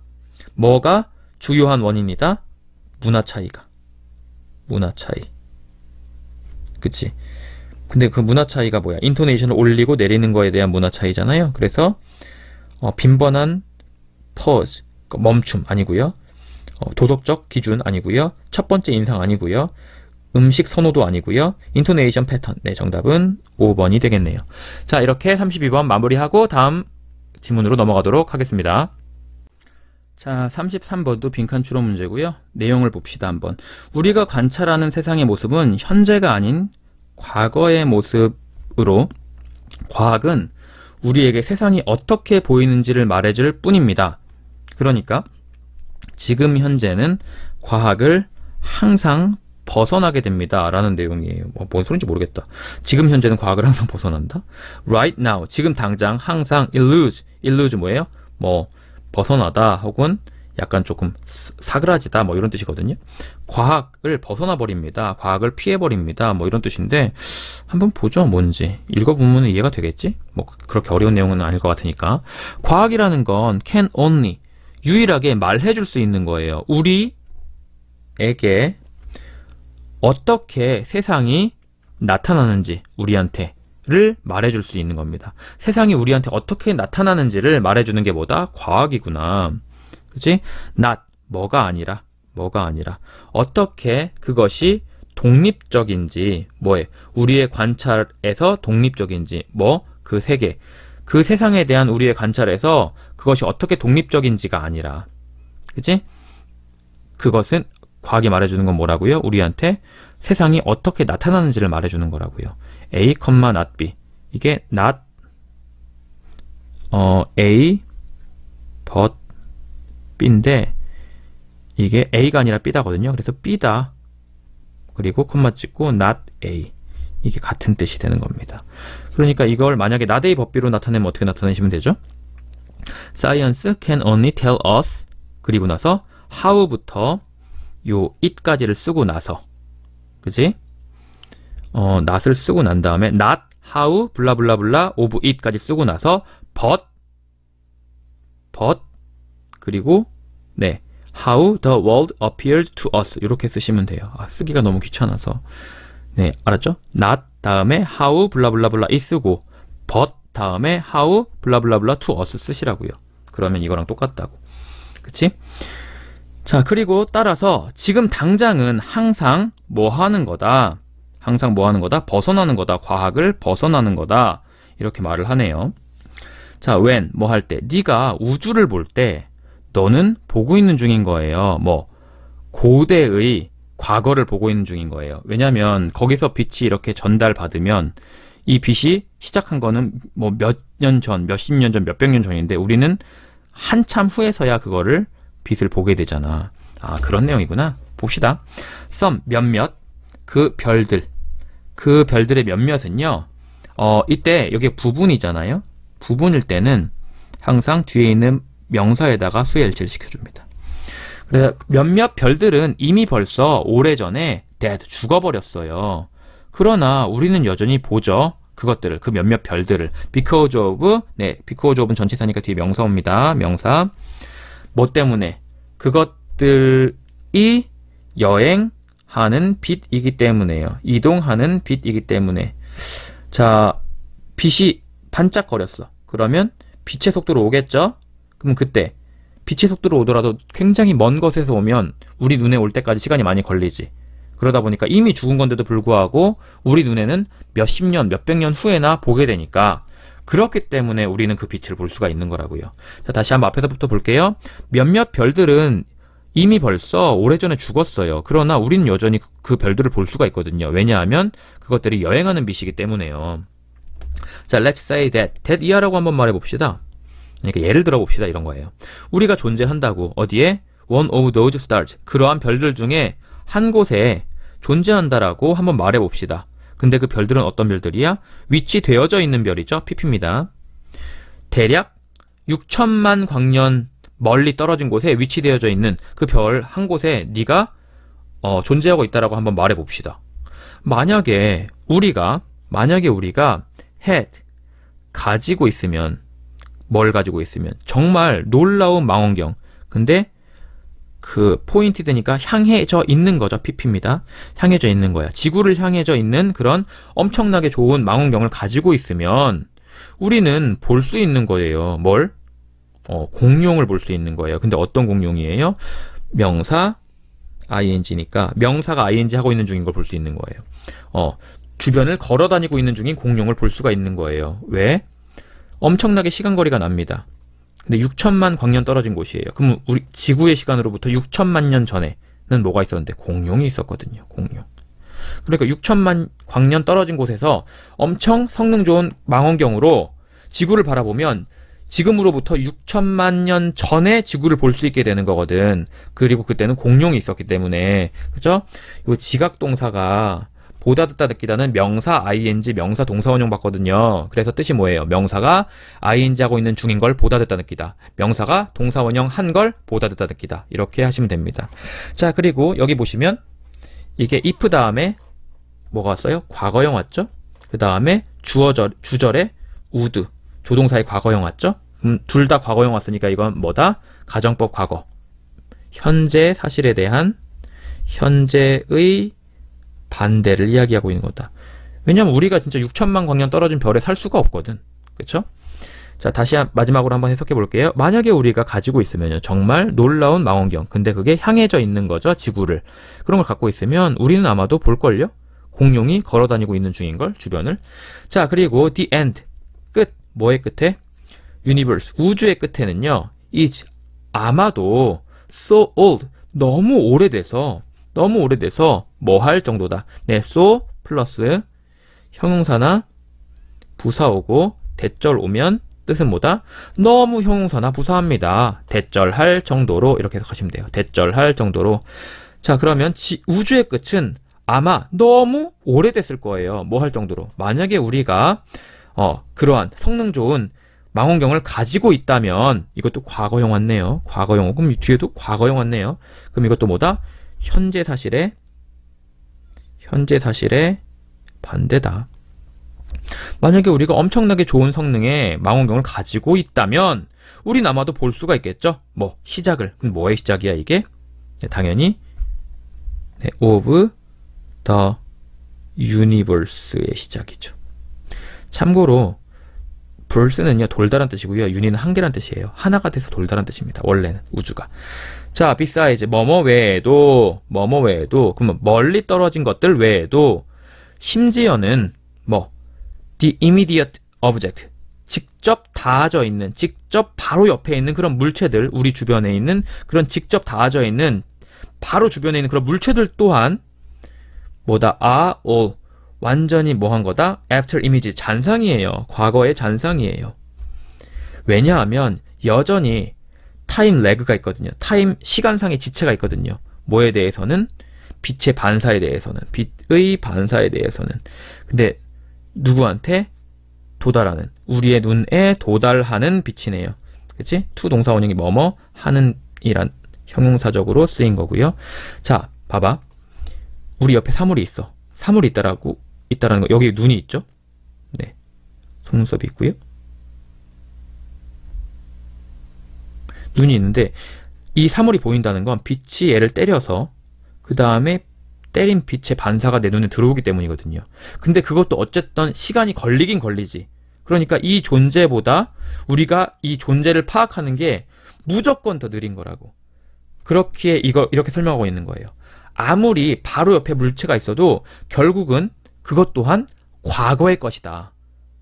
뭐가 주요한 원인이다? 문화 차이가. 문화 차이. 그치? 근데 그 문화 차이가 뭐야? 인토네이션을 올리고 내리는 거에 대한 문화 차이잖아요. 그래서 어, 빈번한 pause, 그러니까 멈춤 아니고요. 어, 도덕적 기준 아니고요. 첫 번째 인상 아니고요. 음식 선호도 아니고요. 인토네이션 패턴. 네, 정답은 5번이 되겠네요. 자, 이렇게 32번 마무리하고 다음 지문으로 넘어가도록 하겠습니다. 자, 33번도 빈칸 추론 문제고요. 내용을 봅시다 한번. 우리가 관찰하는 세상의 모습은 현재가 아닌 과거의 모습으로 과학은 우리에게 세상이 어떻게 보이는지를 말해줄 뿐입니다. 그러니까 지금 현재는 과학을 항상 벗어나게 됩니다. 라는 내용이에요. 뭐, 뭔 소린지 모르겠다. 지금 현재는 과학을 항상 벗어난다? Right now, 지금 당장 항상 i l l u s e i l l u s e 뭐예요? 뭐 벗어나다 혹은 약간 조금 사그라지다 뭐 이런 뜻이거든요. 과학을 벗어나 버립니다. 과학을 피해 버립니다. 뭐 이런 뜻인데 한번 보죠 뭔지 읽어보면 이해가 되겠지? 뭐 그렇게 어려운 내용은 아닐 것 같으니까 과학이라는 건 can only 유일하게 말해줄 수 있는 거예요. 우리에게 어떻게 세상이 나타나는지 우리한테를 말해줄 수 있는 겁니다. 세상이 우리한테 어떻게 나타나는지를 말해주는 게 뭐다? 과학이구나. 그치? not, 뭐가 아니라, 뭐가 아니라. 어떻게 그것이 독립적인지, 뭐에, 우리의 관찰에서 독립적인지, 뭐, 그 세계. 그 세상에 대한 우리의 관찰에서 그것이 어떻게 독립적인지가 아니라. 그치? 그것은 과하게 말해주는 건 뭐라고요? 우리한테 세상이 어떻게 나타나는지를 말해주는 거라고요. A, not B. 이게 not 어, A, but B인데 이게 A가 아니라 B다거든요. 그래서 B다. 그리고 콤마 찍고 not A. 이게 같은 뜻이 되는 겁니다. 그러니까 이걸 만약에 not A but B로 나타내면 어떻게 나타내시면 되죠? Science can only tell us 그리고 나서 how부터 요 it까지를 쓰고 나서 그지? 어, not을 쓰고 난 다음에 not, how, 블라블라블라, of it까지 쓰고 나서 but, but 그리고 네 how the world appeared to us 이렇게 쓰시면 돼요. 아, 쓰기가 너무 귀찮아서 네 알았죠? not 다음에 how 블라블라블라 it 쓰고 but 다음에 how 블라블라블라 to us 쓰시라고요. 그러면 이거랑 똑같다고. 그치? 자, 그리고 따라서 지금 당장은 항상 뭐 하는 거다. 항상 뭐 하는 거다? 벗어나는 거다. 과학을 벗어나는 거다. 이렇게 말을 하네요. 자, when 뭐할 때 네가 우주를 볼 때 너는 보고 있는 중인 거예요. 뭐 고대의 과거를 보고 있는 중인 거예요. 왜냐면 거기서 빛이 이렇게 전달받으면 이 빛이 시작한 거는 뭐 몇 년 전, 몇십 년 전, 몇백 년 전인데 우리는 한참 후에서야 그거를 빛을 보게 되잖아. 아, 그런 내용이구나. 봅시다. some 몇몇 그 별들 그 별들의 몇몇은요. 어, 이때 여기 부분이잖아요. 부분일 때는 항상 뒤에 있는 명사에다가 수의 일치를 시켜줍니다. 그래서 몇몇 별들은 이미 벌써 오래전에 dead 죽어버렸어요. 그러나 우리는 여전히 보죠. 그것들을 그 몇몇 별들을 because of 네 because of는 전체사니까 뒤에 명사옵니다. 명사 뭐 때문에? 그것들이 여행하는 빛이기 때문에요. 이동하는 빛이기 때문에. 자, 빛이 반짝거렸어. 그러면 빛의 속도로 오겠죠? 그럼 그때 빛의 속도로 오더라도 굉장히 먼 곳에서 오면 우리 눈에 올 때까지 시간이 많이 걸리지. 그러다 보니까 이미 죽은 건데도 불구하고 우리 눈에는 몇십 년, 몇백 년 후에나 보게 되니까 그렇기 때문에 우리는 그 빛을 볼 수가 있는 거라고요. 자, 다시 한번 앞에서부터 볼게요. 몇몇 별들은 이미 벌써 오래전에 죽었어요. 그러나 우리는 여전히 그 별들을 볼 수가 있거든요. 왜냐하면 그것들이 여행하는 빛이기 때문에요. 자, let's say that. that 이하라고 한번 말해 봅시다. 그러니까 예를 들어 봅시다. 이런 거예요. 우리가 존재한다고 어디에 one of those stars 그러한 별들 중에 한 곳에 존재한다라고 한번 말해 봅시다. 근데 그 별들은 어떤 별들이야? 위치되어져 있는 별이죠. PP입니다. 대략 6천만 광년 멀리 떨어진 곳에 위치되어져 있는 그 별 한 곳에 네가 어, 존재하고 있다라고 한번 말해 봅시다. 만약에 우리가 만약에 우리가 head 가지고 있으면 뭘 가지고 있으면 정말 놀라운 망원경 근데 그 포인트 되니까 향해져 있는 거죠. PP입니다. 향해져 있는 거야. 지구를 향해져 있는 그런 엄청나게 좋은 망원경을 가지고 있으면 우리는 볼 수 있는 거예요. 뭘? 어, 공룡을 볼 수 있는 거예요. 근데 어떤 공룡이에요? 명사 ing니까 명사가 ing 하고 있는 중인 걸 볼 수 있는 거예요. 어, 주변을 걸어 다니고 있는 중인 공룡을 볼 수가 있는 거예요. 왜? 엄청나게 시간거리가 납니다. 근데 6천만 광년 떨어진 곳이에요. 그럼 우리 지구의 시간으로부터 6천만 년 전에는 뭐가 있었는데 공룡이 있었거든요. 공룡. 그러니까 6천만 광년 떨어진 곳에서 엄청 성능 좋은 망원경으로 지구를 바라보면 지금으로부터 6천만 년 전에 지구를 볼 수 있게 되는 거거든. 그리고 그때는 공룡이 있었기 때문에 그죠? 이 지각 동사가 보다 듣다 듣기다는 명사 ing 명사 동사원형 봤거든요. 그래서 뜻이 뭐예요? 명사가 ing 하고 있는 중인 걸 보다 듣다 듣기다. 명사가 동사원형 한 걸 보다 듣다 듣기다. 이렇게 하시면 됩니다. 자 그리고 여기 보시면 이게 if 다음에 뭐가 왔어요? 과거형 왔죠? 그 다음에 주어절 주절에 would 조동사의 과거형 왔죠? 음, 둘다 과거형 왔으니까 이건 뭐다? 가정법 과거 현재 사실에 대한 현재의 반대를 이야기하고 있는 거다. 왜냐면 우리가 진짜 6천만 광년 떨어진 별에 살 수가 없거든. 그렇죠? 자, 다시 마지막으로 한번 해석해 볼게요. 만약에 우리가 가지고 있으면요. 정말 놀라운 망원경. 근데 그게 향해져 있는 거죠. 지구를. 그런 걸 갖고 있으면 우리는 아마도 볼걸요? 공룡이 걸어 다니고 있는 중인 걸 주변을. 자, 그리고 the end. 끝. 뭐의 끝에? universe. 우주의 끝에는요. is 아마도 so old. 너무 오래돼서 너무 오래돼서 뭐 할 정도다. 네, so 플러스 형용사나 부사 오고 대절 오면 뜻은 뭐다? 너무 형용사나 부사합니다. 대절할 정도로 이렇게 해석하시면 돼요. 대절할 정도로 자 그러면 지, 우주의 끝은 아마 너무 오래됐을 거예요. 뭐 할 정도로 만약에 우리가 어, 그러한 성능 좋은 망원경을 가지고 있다면 이것도 과거형 왔네요. 과거형. 그럼 뒤에도 과거형 왔네요. 그럼 이것도 뭐다? 현재 사실에 현재 사실에 반대다. 만약에 우리가 엄청나게 좋은 성능의 망원경을 가지고 있다면 우리 남아도볼 수가 있겠죠. 뭐 시작을 그럼 뭐의 시작이야 이게? 네, 당연히 네, of the universe의 시작이죠. 참고로 불스는요 돌다란 뜻이고요 유니는 한 개란 뜻이에요 하나가 돼서 돌다란 뜻입니다 원래는 우주가 자비 e 이 i d e 뭐뭐 외에도 뭐뭐 외에도 그러면 멀리 떨어진 것들 외에도 심지어는 뭐 the immediate object 직접 닿아져 있는 직접 바로 옆에 있는 그런 물체들 우리 주변에 있는 그런 직접 닿아져 있는 바로 주변에 있는 그런 물체들 또한 뭐다 are 아, all 완전히 뭐 한 거다? after image 잔상이에요. 과거의 잔상이에요. 왜냐하면 여전히 타임 레그가 있거든요. 타임 시간상의 지체가 있거든요. 뭐에 대해서는 빛의 반사에 대해서는 빛의 반사에 대해서는 근데 누구한테 도달하는 우리의 눈에 도달하는 빛이네요. 그치? 투 동사 원형이 뭐뭐 하는 이란 형용사적으로 쓰인 거고요. 자, 봐봐. 우리 옆에 사물이 있어. 사물이 있다라고 있다라는 거. 여기 눈이 있죠? 네. 속눈썹이 있고요. 눈이 있는데 이 사물이 보인다는 건 빛이 얘를 때려서 그 다음에 때린 빛의 반사가 내 눈에 들어오기 때문이거든요. 근데 그것도 어쨌든 시간이 걸리긴 걸리지. 그러니까 이 존재보다 우리가 이 존재를 파악하는 게 무조건 더 느린 거라고. 그렇기에 이거 이렇게 설명하고 있는 거예요. 아무리 바로 옆에 물체가 있어도 결국은 그것 또한 과거의 것이다.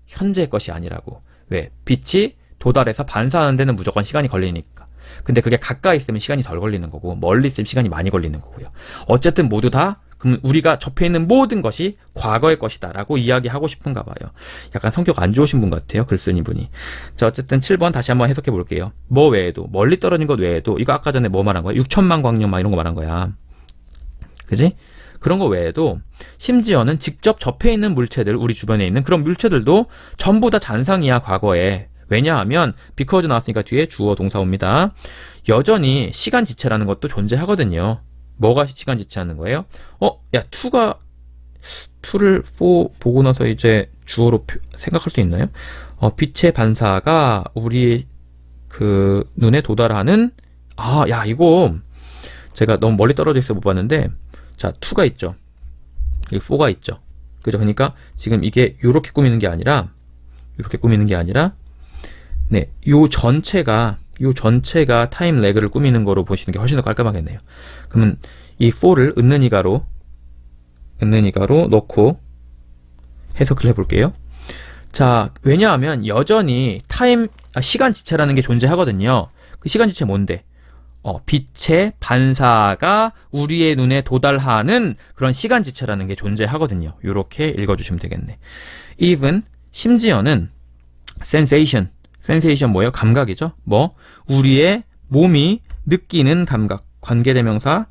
현재의 것이 아니라고. 왜? 빛이 도달해서 반사하는 데는 무조건 시간이 걸리니까. 근데 그게 가까이 있으면 시간이 덜 걸리는 거고 멀리 있으면 시간이 많이 걸리는 거고요. 어쨌든 모두 다 그럼 우리가 접해 있는 모든 것이 과거의 것이다라고 이야기하고 싶은가 봐요. 약간 성격 안 좋으신 분 같아요. 글 쓰는 분이. 자, 어쨌든 7번 다시 한번 해석해 볼게요. 뭐 외에도 멀리 떨어진 것 외에도 이거 아까 전에 뭐 말한 거야? 6천만 광년 막 이런 거 말한 거야. 그지? 그런 거 외에도 심지어는 직접 접해 있는 물체들, 우리 주변에 있는 그런 물체들도 전부 다 잔상이야, 과거에. 왜냐하면 because 나왔으니까 뒤에 주어 동사 옵니다. 여전히 시간 지체라는 것도 존재하거든요. 뭐가 시간 지체하는 거예요? 어, 야, 투가 2를 4 보고 나서 이제 주어로 생각할 수 있나요? 어, 빛의 반사가 우리 그 눈에 도달하는 아, 야, 이거 제가 너무 멀리 떨어져 있어 못 봤는데 자, 2가 있죠. 여기 4가 있죠. 그죠? 그러니까 지금 이게 이렇게 꾸미는 게 아니라 이렇게 꾸미는 게 아니라 네, 요 전체가 요 전체가 타임 레그를 꾸미는 거로 보시는 게 훨씬 더 깔끔하겠네요. 그러면 이 4를 은는이 가로 은는이 가로 넣고 해석을 해볼게요. 자, 왜냐하면 여전히 타임 아, 시간 지체라는 게 존재하거든요. 그 시간 지체 뭔데? 어, 빛의 반사가 우리의 눈에 도달하는 그런 시간 지체라는 게 존재하거든요. 이렇게 읽어주시면 되겠네. even 심지어는 sensation, sensation 뭐예요? 감각이죠. 뭐 우리의 몸이 느끼는 감각, 관계대명사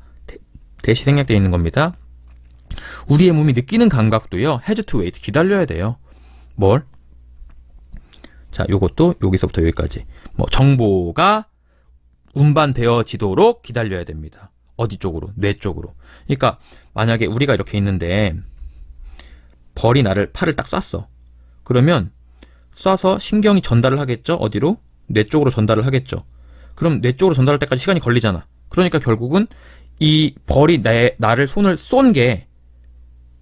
대시 생략되어 있는 겁니다. 우리의 몸이 느끼는 감각도요. has to wait 기다려야 돼요. 뭘? 자, 요것도 여기서부터 여기까지. 뭐 정보가 운반되어지도록 기다려야 됩니다. 어디 쪽으로? 뇌 쪽으로. 그러니까 만약에 우리가 이렇게 있는데 벌이 나를 팔을 딱 쐈어. 그러면 쏴서 신경이 전달을 하겠죠? 어디로? 뇌 쪽으로 전달을 하겠죠. 그럼 뇌 쪽으로 전달할 때까지 시간이 걸리잖아. 그러니까 결국은 이 벌이 내, 나를 손을 쏜 게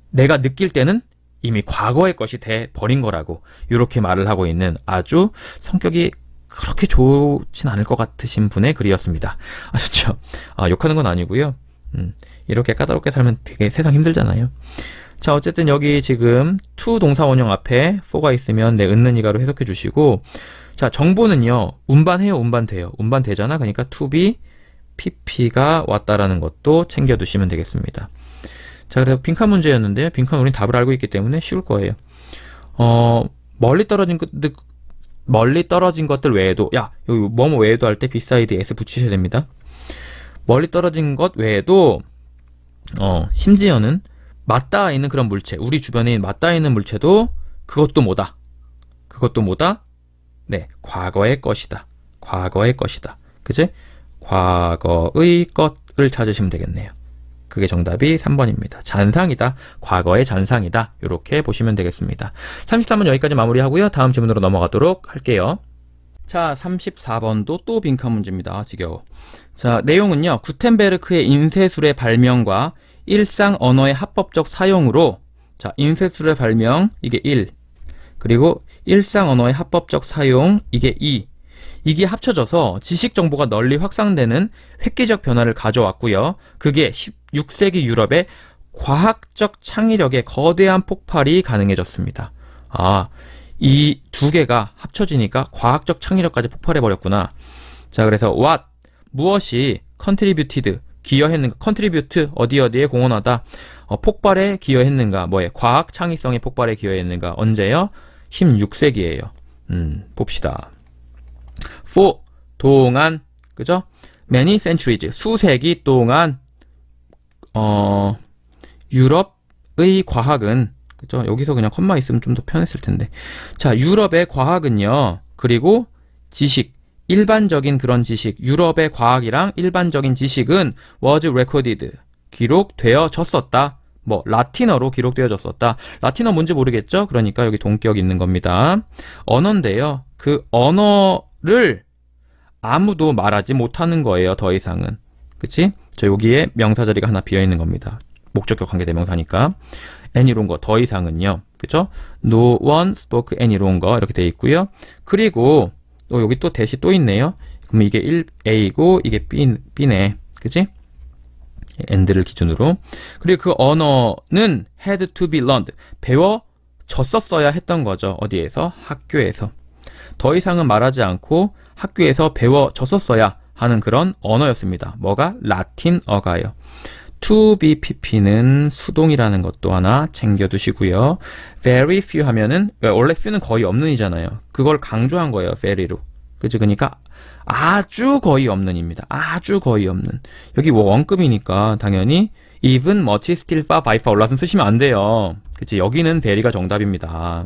내가 느낄 때는 이미 과거의 것이 돼 버린 거라고 이렇게 말을 하고 있는 아주 성격이 그렇게 좋진 않을 것 같으신 분의 글이었습니다. 아셨죠? 아, 욕하는 건 아니고요. 음, 이렇게 까다롭게 살면 되게 세상 힘들잖아요. 자, 어쨌든 여기 지금 to 동사 원형 앞에 for가 있으면 내 네, 은는 이가로 해석해 주시고 자, 정보는요. 운반해요, 운반돼요. 운반되잖아. 그러니까 to be pp가 왔다라는 것도 챙겨 두시면 되겠습니다. 자, 그래서 빈칸 문제였는데요. 빈칸 우린 답을 알고 있기 때문에 쉬울 거예요. 어, 멀리 떨어진 듯 그, 멀리 떨어진 것들 외에도 야 여기 뭐뭐 외에도 할 때 비사이드 s 붙이셔야 됩니다. 멀리 떨어진 것 외에도 어 심지어는 맞닿아 있는 그런 물체 우리 주변에 맞닿아 있는 물체도 그것도 뭐다 그것도 뭐다 네 과거의 것이다 과거의 것이다 그지 과거의 것을 찾으시면 되겠네요. 그게 정답이 3번입니다. 잔상이다. 과거의 잔상이다. 이렇게 보시면 되겠습니다. 33번 여기까지 마무리하고요. 다음 질문으로 넘어가도록 할게요. 자, 34번도 또 빈칸 문제입니다. 지겨워. 자, 내용은요. 구텐베르크의 인쇄술의 발명과 일상 언어의 합법적 사용으로 자, 인쇄술의 발명 이게 1. 그리고 일상 언어의 합법적 사용 이게 2. 이게 합쳐져서 지식 정보가 널리 확산되는 획기적 변화를 가져왔고요. 그게 16세기 유럽의 과학적 창의력의 거대한 폭발이 가능해졌습니다. 아, 이 두 개가 합쳐지니까 과학적 창의력까지 폭발해버렸구나. 자, 그래서 what, 무엇이 contributed, 기여했는가, contribute, 어디 어디에 공헌하다, 어, 폭발에 기여했는가, 뭐에, 과학 창의성의 폭발에 기여했는가, 언제요? 16세기예요. 음, 봅시다. for 동안 그죠? many centuries 수세기 동안 어 유럽의 과학은 그죠? 여기서 그냥 컴마 있으면 좀 더 편했을 텐데. 자, 유럽의 과학은요. 그리고 지식 일반적인 그런 지식, 유럽의 과학이랑 일반적인 지식은 was recorded, 기록되어졌었다. 뭐 라틴어로 기록되어졌었다. 라틴어 뭔지 모르겠죠? 그러니까 여기 동격 있는 겁니다. 언어인데요. 그 언어 를 아무도 말하지 못하는 거예요. 더 이상은. 그치? 저 여기에 명사 자리가 하나 비어 있는 겁니다. 목적격 관계 대명사니까. any longer 더 이상은요. 그쵸? no one spoke any longer 이렇게 돼 있고요. 그리고 또 어, 여기 또 대시 또 있네요. 그럼 이게 1A고 이게 B, B네. 그치? end를 기준으로. 그리고 그 언어는 had to be learned. 배워졌었어야 했던 거죠. 어디에서? 학교에서. 더 이상은 말하지 않고 학교에서 배워졌었어야 하는 그런 언어였습니다. 뭐가 라틴어가요. to be pp는 수동이라는 것도 하나 챙겨두시고요. very few 하면은 원래 few는 거의 없는이잖아요. 그걸 강조한 거예요. very로. 그치? 그러니까 아주 거의 없는입니다. 아주 거의 없는. 여기 원급이니까 당연히 even, much, still, far, by far 올라선 쓰시면 안 돼요. 그치? 여기는 very가 정답입니다.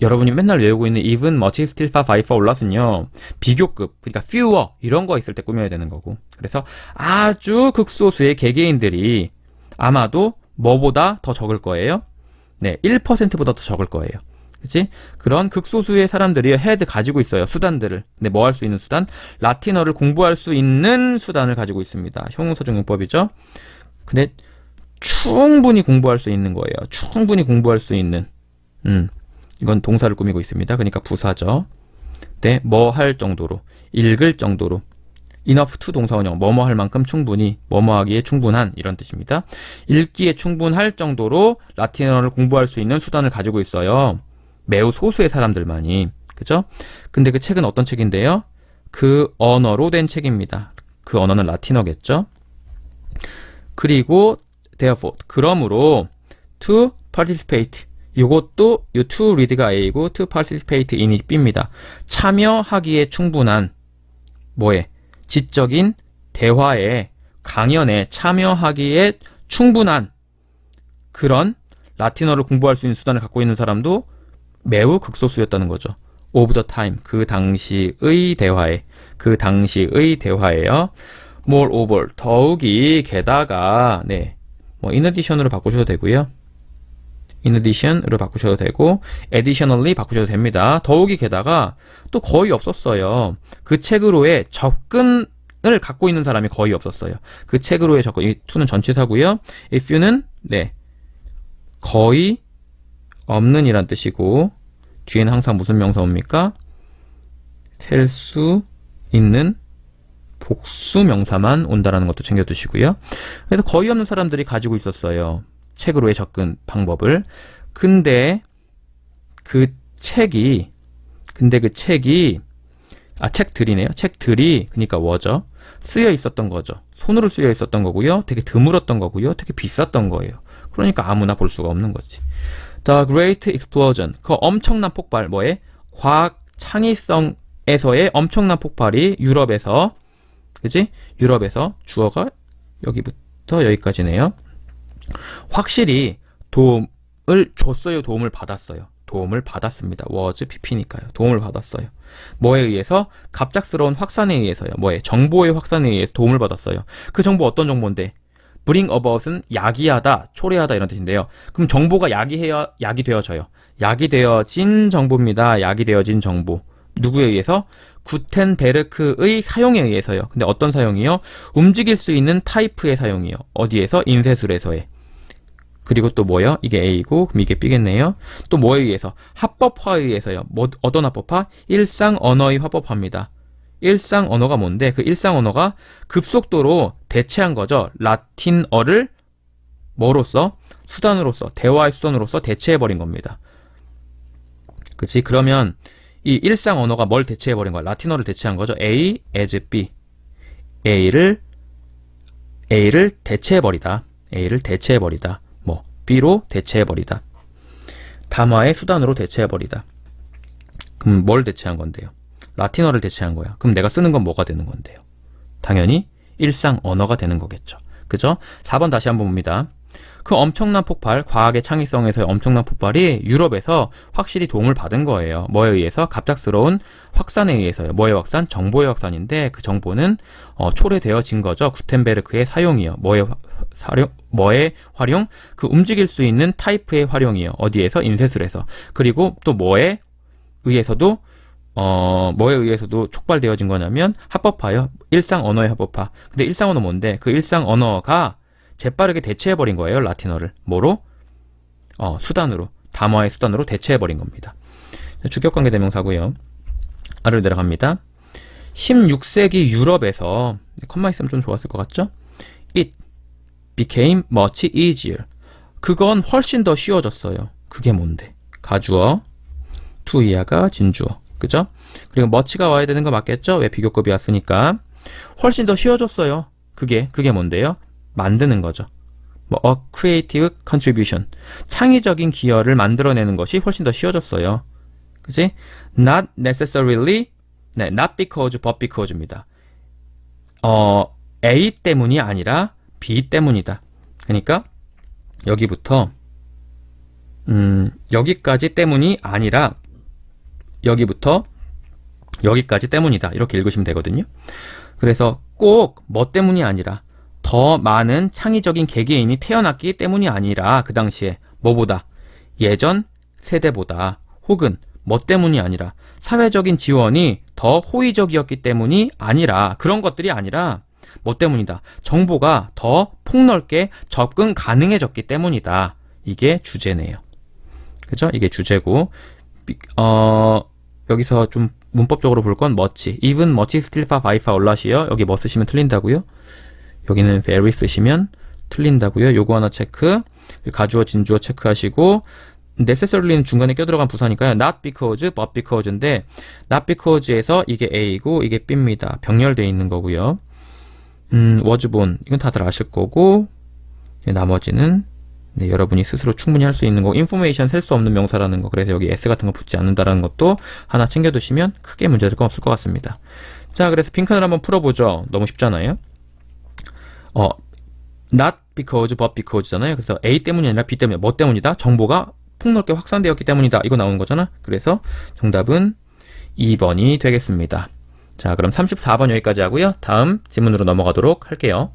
여러분이 맨날 외우고 있는 even, much, still, far, by, for, 올라는요 비교급, 그러니까 fewer 이런 거 있을 때 꾸며야 되는 거고 그래서 아주 극소수의 개개인들이 아마도 뭐보다 더 적을 거예요 네, 1%보다 더 적을 거예요 그치? 그런 극소수의 사람들이 헤드 가지고 있어요. 수단들을. 근뭐할 수 있는 수단? 라틴어를 공부할 수 있는 수단을 가지고 있습니다. 형용사정용법이죠 근데 충분히 공부할 수 있는 거예요. 충분히 공부할 수 있는. 음. 이건 동사를 꾸미고 있습니다. 그러니까 부사죠. 네, 뭐할 정도로, 읽을 정도로 enough to 동사원형 뭐 뭐 할 만큼 충분히 뭐 뭐 하기에 충분한 이런 뜻입니다. 읽기에 충분할 정도로 라틴어를 공부할 수 있는 수단을 가지고 있어요. 매우 소수의 사람들만이 그죠? 근데 그 책은 어떤 책인데요? 그 언어로 된 책입니다. 그 언어는 라틴어겠죠? 그리고 therefore 그러므로 to participate 이것도 이 to read가 A고 to participate in이 B입니다. 참여하기에 충분한 뭐에 지적인 대화에 강연에 참여하기에 충분한 그런 라틴어를 공부할 수 있는 수단을 갖고 있는 사람도 매우 극소수였다는 거죠. of the time 그 당시의 대화에 그 당시의 대화에요. moreover 더욱이 게다가 네뭐 in addition으로 바꾸셔도 되고요. in addition으로 바꾸셔도 되고 additionally 바꾸셔도 됩니다. 더욱이 게다가 또 거의 없었어요. 그 책으로의 접근을 갖고 있는 사람이 거의 없었어요. 그 책으로의 접근, 이 to는 전치사고요. if you는 네 거의 없는 이란 뜻이고 뒤에는 항상 무슨 명사 옵니까? 셀 수 있는 복수 명사만 온다라는 것도 챙겨두시고요. 그래서 거의 없는 사람들이 가지고 있었어요. 책으로의 접근 방법을 근데 그 책이 근데 그 책이 아 책들이네요. 책들이 그러니까 워죠. 쓰여 있었던 거죠. 손으로 쓰여 있었던 거고요. 되게 드물었던 거고요. 되게 비쌌던 거예요. 그러니까 아무나 볼 수가 없는 거지. The Great Explosion. 그 엄청난 폭발 뭐에 과학 창의성에서의 엄청난 폭발이 유럽에서 그지? 유럽에서 주어가 여기부터 여기까지네요. 확실히 도움을 줬어요. 도움을 받았어요. 도움을 받았습니다. 워즈 PP니까요. 도움을 받았어요. 뭐에 의해서? 갑작스러운 확산에 의해서요. 뭐에? 정보의 확산에 의해서 도움을 받았어요. 그 정보 어떤 정보인데? bring about은 야기하다, 초래하다 이런 뜻인데요. 그럼 정보가 야기해야 야기 되어져요. 야기 되어진 정보입니다. 야기 되어진 정보. 누구에 의해서? 구텐베르크의 사용에 의해서요. 근데 어떤 사용이요? 움직일 수 있는 타이프의 사용이요. 어디에서? 인쇄술에서의. 그리고 또 뭐요? 이게 A고 그럼 이게 B겠네요. 또 뭐에 의해서? 합법화에 의해서요. 뭐, 어떤 합법화? 일상 언어의 합법화입니다. 일상 언어가 뭔데? 그 일상 언어가 급속도로 대체한 거죠. 라틴어를 뭐로써? 수단으로써 대화의 수단으로써 대체해버린 겁니다. 그치? 그러면 이 일상 언어가 뭘 대체해버린 거야? 라틴어를 대체한 거죠. A as B. A를 A를 대체해버리다. A를 대체해버리다. 비로 대체해버리다. 담화의 수단으로 대체해버리다. 그럼 뭘 대체한 건데요? 라틴어를 대체한 거야. 그럼 내가 쓰는 건 뭐가 되는 건데요? 당연히 일상 언어가 되는 거겠죠. 그죠? 4번 다시 한 번 봅니다. 그 엄청난 폭발, 과학의 창의성에서의 엄청난 폭발이 유럽에서 확실히 도움을 받은 거예요. 뭐에 의해서? 갑작스러운 확산에 의해서요. 뭐의 확산? 정보의 확산인데 그 정보는 어, 초래되어진 거죠. 구텐베르크의 사용이요. 뭐의 활용, 뭐의 활용, 그 움직일 수 있는 타이프의 활용이에요. 어디에서? 인쇄술에서. 그리고 또 뭐에 의해서도 어, 뭐에 의해서도 촉발되어진 거냐면 합법화요. 일상 언어의 합법화. 근데 일상 언어 뭔데? 그 일상 언어가 재빠르게 대체해버린 거예요. 라틴어를. 뭐로? 어, 수단으로. 담화의 수단으로 대체해버린 겁니다. 주격관계 대명사고요. 아래로 내려갑니다. 16세기 유럽에서 컴마 있으면 좀 좋았을 것 같죠? became much easier. 그건 훨씬 더 쉬워졌어요. 그게 뭔데? 가주어, 투이아가 진주어. 그죠? 그리고 much가 와야 되는 거 맞겠죠? 왜 비교급이 왔으니까. 훨씬 더 쉬워졌어요. 그게, 그게 뭔데요? 만드는 거죠. 뭐, a creative contribution. 창의적인 기여를 만들어내는 것이 훨씬 더 쉬워졌어요. 그지? not necessarily, 네, not because, but because입니다. 어, A 때문이 아니라 b 때문이다. 그러니까 여기부터 음, 여기까지 때문이 아니라 여기부터 여기까지 때문이다. 이렇게 읽으시면 되거든요. 그래서 꼭 뭐 때문이 아니라 더 많은 창의적인 개개인이 태어났기 때문이 아니라 그 당시에 뭐보다 예전 세대보다 혹은 뭐 때문이 아니라 사회적인 지원이 더 호의적이었기 때문이 아니라 그런 것들이 아니라 뭐 때문이다. 정보가 더 폭넓게 접근 가능해졌기 때문이다. 이게 주제네요. 그죠? 이게 주제고 어 여기서 좀 문법적으로 볼 건 멋지. even 머치 스틸파 바이파 얼라시요. 여기 머 뭐 쓰시면 틀린다고요. 여기는 very 쓰시면 틀린다고요. 요거 하나 체크. 가주어 진주어 체크하시고 necessarily는 중간에 껴들어간 부사니까요. not because, but because인데 not because에서 이게 A이고 이게 B입니다. 병렬되어 있는 거고요. 음, 워즈본 이건 다들 아실 거고 나머지는 네, 여러분이 스스로 충분히 할 수 있는 거 인포메이션 셀 수 없는 명사라는 거 그래서 여기 s 같은 거 붙지 않는다라는 것도 하나 챙겨두시면 크게 문제될 건 없을 것 같습니다 자 그래서 빈칸을 한번 풀어보죠 너무 쉽잖아요 어, not because but because잖아요 그래서 A 때문이 아니라 B 때문에 이뭐 때문이다? 정보가 폭넓게 확산되었기 때문이다 이거 나오는 거잖아 그래서 정답은 2번이 되겠습니다 자, 그럼 34번 여기까지 하고요. 다음 지문으로 넘어가도록 할게요.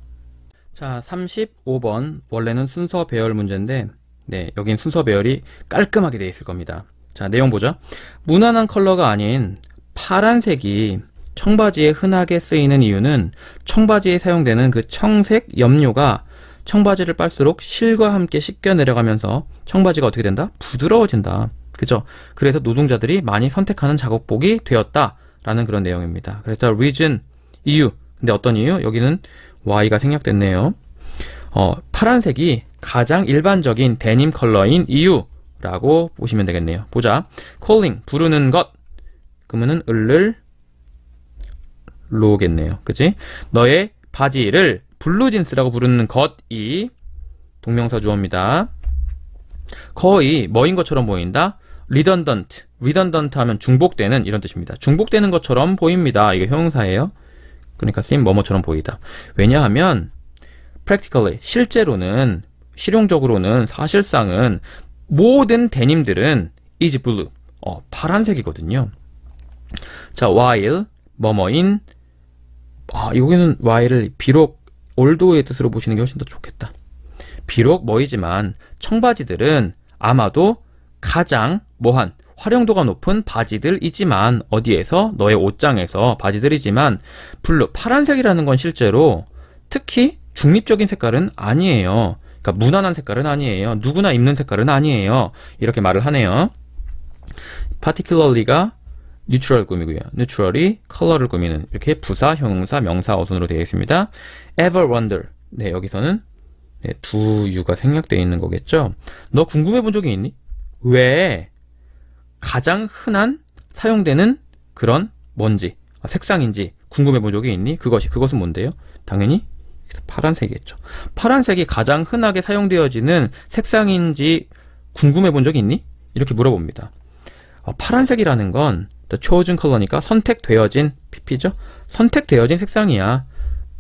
자, 35번 원래는 순서 배열 문제인데 네, 여긴 순서 배열이 깔끔하게 되어 있을 겁니다. 자, 내용 보죠. 무난한 컬러가 아닌 파란색이 청바지에 흔하게 쓰이는 이유는 청바지에 사용되는 그 청색 염료가 청바지를 빨수록 실과 함께 씻겨 내려가면서 청바지가 어떻게 된다? 부드러워진다. 그죠? 그래서 노동자들이 많이 선택하는 작업복이 되었다. 라는 그런 내용입니다. 그래서 reason, 이유. E 근데 어떤 이유? 여기는 y가 생략됐네요. 어, 파란색이 가장 일반적인 데님 컬러인 이유라고 e 보시면 되겠네요. 보자. calling, 부르는 것. 그러면은 을을 로겠네요. 그치? 너의 바지를 블루진스라고 부르는 것 이 동명사 주어입니다. 거의 뭐인 것처럼 보인다? redundant, redundant 하면 중복되는 이런 뜻입니다. 중복되는 것처럼 보입니다. 이게 형용사예요. 그러니까 쓰임 뭐뭐처럼 보이다. 왜냐하면 practically, 실제로는, 실용적으로는, 사실상은 모든 데님들은 is blue, 어, 파란색이거든요. 자, while, 뭐뭐인, 아, 여기는 while을 비록 o l l 도의 뜻으로 보시는 게 훨씬 더 좋겠다. 비록 뭐이지만 청바지들은 아마도 가장 뭐한 활용도가 높은 바지들이지만 어디에서 너의 옷장에서 바지들이지만 블루 파란색이라는 건 실제로 특히 중립적인 색깔은 아니에요. 그러니까 무난한 색깔은 아니에요. 누구나 입는 색깔은 아니에요. 이렇게 말을 하네요. particularly가 뉴트럴 꾸미고요. 뉴트럴이 컬러를 꾸미는 이렇게 부사, 형용사, 명사 어순으로 되어 있습니다. ever wonder 네 여기서는 네, 두 유가 생략되어 있는 거겠죠. 너 궁금해 본 적이 있니? 외에 가장 흔한 사용되는 그런 뭔지 아, 색상인지 궁금해 본 적이 있니? 그것이 그것은 뭔데요? 당연히 파란색이겠죠. 파란색이 가장 흔하게 사용되어지는 색상인지 궁금해 본 적이 있니? 이렇게 물어봅니다. 어, 파란색이라는 건 chosen 컬러니까 선택되어진 PP죠. 선택되어진 색상이야.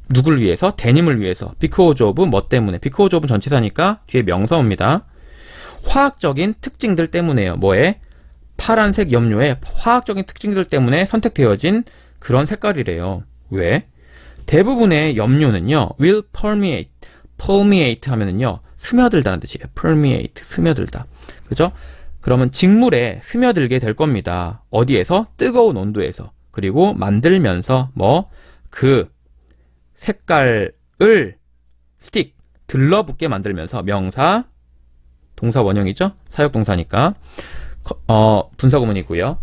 누굴 위해서? 데님을 위해서. because of 뭐 때문에? because of 전치사니까 뒤에 명사옵니다. 화학적인 특징들 때문에요. 뭐에? 파란색 염료의 화학적인 특징들 때문에 선택되어진 그런 색깔이래요. 왜? 대부분의 염료는요. will permeate, permeate 하면은요. 스며들다는 뜻이에요. permeate, 스며들다. 그죠? 그러면 직물에 스며들게 될 겁니다. 어디에서? 뜨거운 온도에서. 그리고 만들면서 뭐 그 색깔을 스틱 들러붙게 만들면서 명사 동사 원형이죠? 사역동사니까. 어, 분사구문이고요.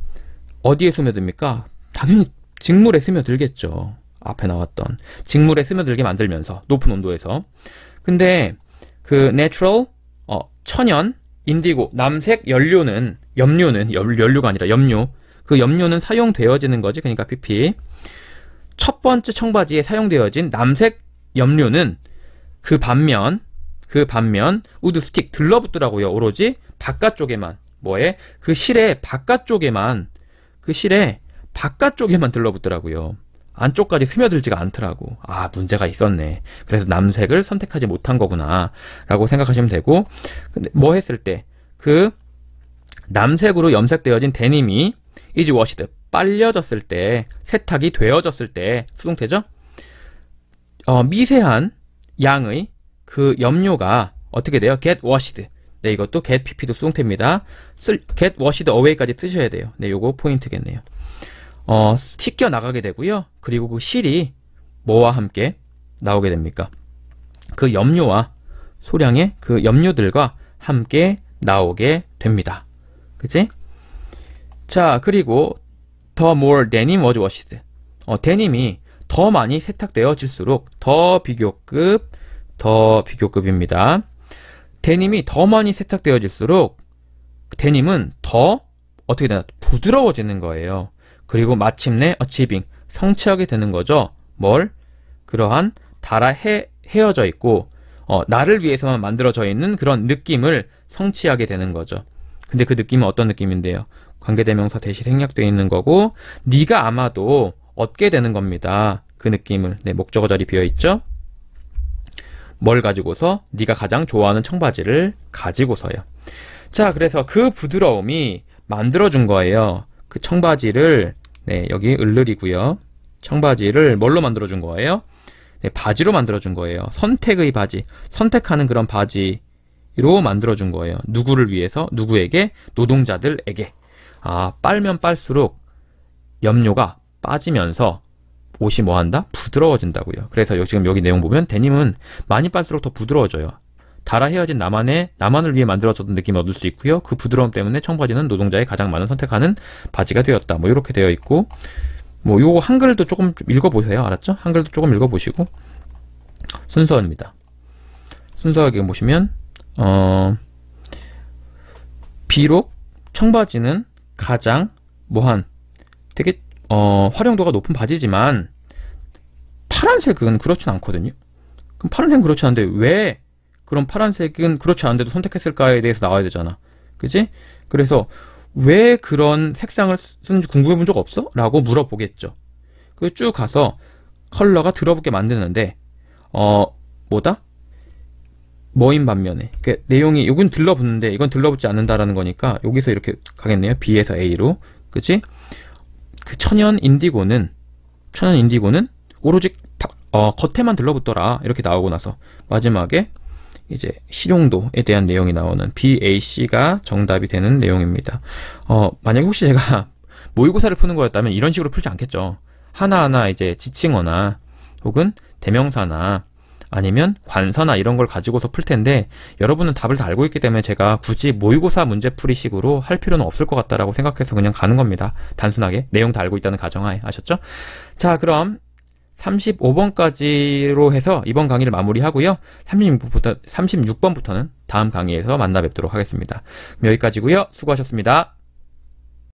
어디에 스며듭니까? 당연히 직물에 스며들겠죠. 앞에 나왔던 직물에 스며들게 만들면서 높은 온도에서. 근데 그 natural 어, 천연 인디고 남색 연료는 염료는 연, 료가 아니라 염료. 그 염료는 사용되어지는 거지. 그러니까 PP. 첫 번째 청바지에 사용되어진 남색 염료는 그 반면 그 반면 우드 스틱 들러붙더라고요. 오로지 바깥쪽에만 뭐에 그 실의 바깥쪽에만 그 실의 바깥쪽에만 들러붙더라고요. 안쪽까지 스며들지가 않더라고. 아, 문제가 있었네. 그래서 남색을 선택하지 못한 거구나. 라고 생각하시면 되고, 근데 뭐 했을 때, 그, 남색으로 염색되어진 데님이 이지 워시드, 빨려졌을 때, 세탁이 되어졌을 때, 수동태죠? 어, 미세한 양의 그 염료가 어떻게 돼요? get washed. 네, 이것도 get pp도 수동태입니다. 쓸, get washed away까지 쓰셔야 돼요. 네, 요거 포인트겠네요. 어, 튀겨 나가게 되고요. 그리고 그 실이 뭐와 함께 나오게 됩니까? 그 염료와 소량의 그 염료들과 함께 나오게 됩니다. 그치? 자, 그리고 더 more denim was washed. 어, 데님이 더 많이 세탁되어질수록 더 비교급 더 비교급입니다. 데님이 더 많이 세탁되어질수록 데님은 더 어떻게 되나 부드러워지는 거예요. 그리고 마침내 어치빙 성취하게 되는 거죠. 뭘? 그러한 달아 헤, 헤어져 있고 어, 나를 위해서만 만들어져 있는 그런 느낌을 성취하게 되는 거죠. 근데 그 느낌은 어떤 느낌인데요? 관계대명사 대시 생략되어 있는 거고 네가 아마도 얻게 되는 겁니다. 그 느낌을 네, 목적어 자리 비어 있죠? 뭘 가지고서 네가 가장 좋아하는 청바지를 가지고서요. 자, 그래서 그 부드러움이 만들어준 거예요. 그 청바지를 네, 여기 을르리고요. 청바지를 뭘로 만들어준 거예요? 네, 바지로 만들어준 거예요. 선택의 바지, 선택하는 그런 바지로 만들어준 거예요. 누구를 위해서, 누구에게, 노동자들에게. 아, 빨면 빨수록 염료가 빠지면서 옷이 뭐한다? 부드러워진다고요. 그래서 지금 여기 내용 보면 데님은 많이 빨수록 더 부드러워져요. 달아 헤어진 나만의 나만을 위해 만들어졌던 느낌을 얻을 수 있고요. 그 부드러움 때문에 청바지는 노동자의 가장 많은 선택하는 바지가 되었다. 뭐 이렇게 되어 있고 뭐 요거 한글도 조금 읽어보세요. 알았죠? 한글도 조금 읽어보시고 순서입니다. 순서하게 보시면 어 비록 청바지는 가장 뭐한 되게 어, 활용도가 높은 바지지만 파란색은 그렇진 않거든요. 그럼 파란색은 그렇지 않은데 왜 그럼 파란색은 그렇지 않은데도 선택했을까에 대해서 나와야 되잖아. 그지? 그래서 왜 그런 색상을 쓰는지 궁금해 본 적 없어? 라고 물어보겠죠. 그 쭉 가서 컬러가 들어보게 만드는데 어 뭐다? 뭐인 반면에 그 내용이 이건 들러붙는데 이건 들러붙지 않는다라는 거니까 여기서 이렇게 가겠네요. B에서 A로 그치? 그 천연 인디고는 천연 인디고는 오로지 어, 겉에만 들러붙더라 이렇게 나오고 나서 마지막에 이제 실용도에 대한 내용이 나오는 BAC가 정답이 되는 내용입니다. 어, 만약에 혹시 제가 모의고사를 푸는 거였다면 이런 식으로 풀지 않겠죠. 하나하나 이제 지칭어나 혹은 대명사나 아니면 관서나 이런 걸 가지고서 풀 텐데 여러분은 답을 다 알고 있기 때문에 제가 굳이 모의고사 문제풀이식으로 할 필요는 없을 것 같다라고 생각해서 그냥 가는 겁니다. 단순하게 내용 다 알고 있다는 가정하에 아셨죠? 자 그럼 35번까지로 해서 이번 강의를 마무리하고요. 36번부터, 36번부터는 다음 강의에서 만나 뵙도록 하겠습니다. 여기까지고요. 수고하셨습니다.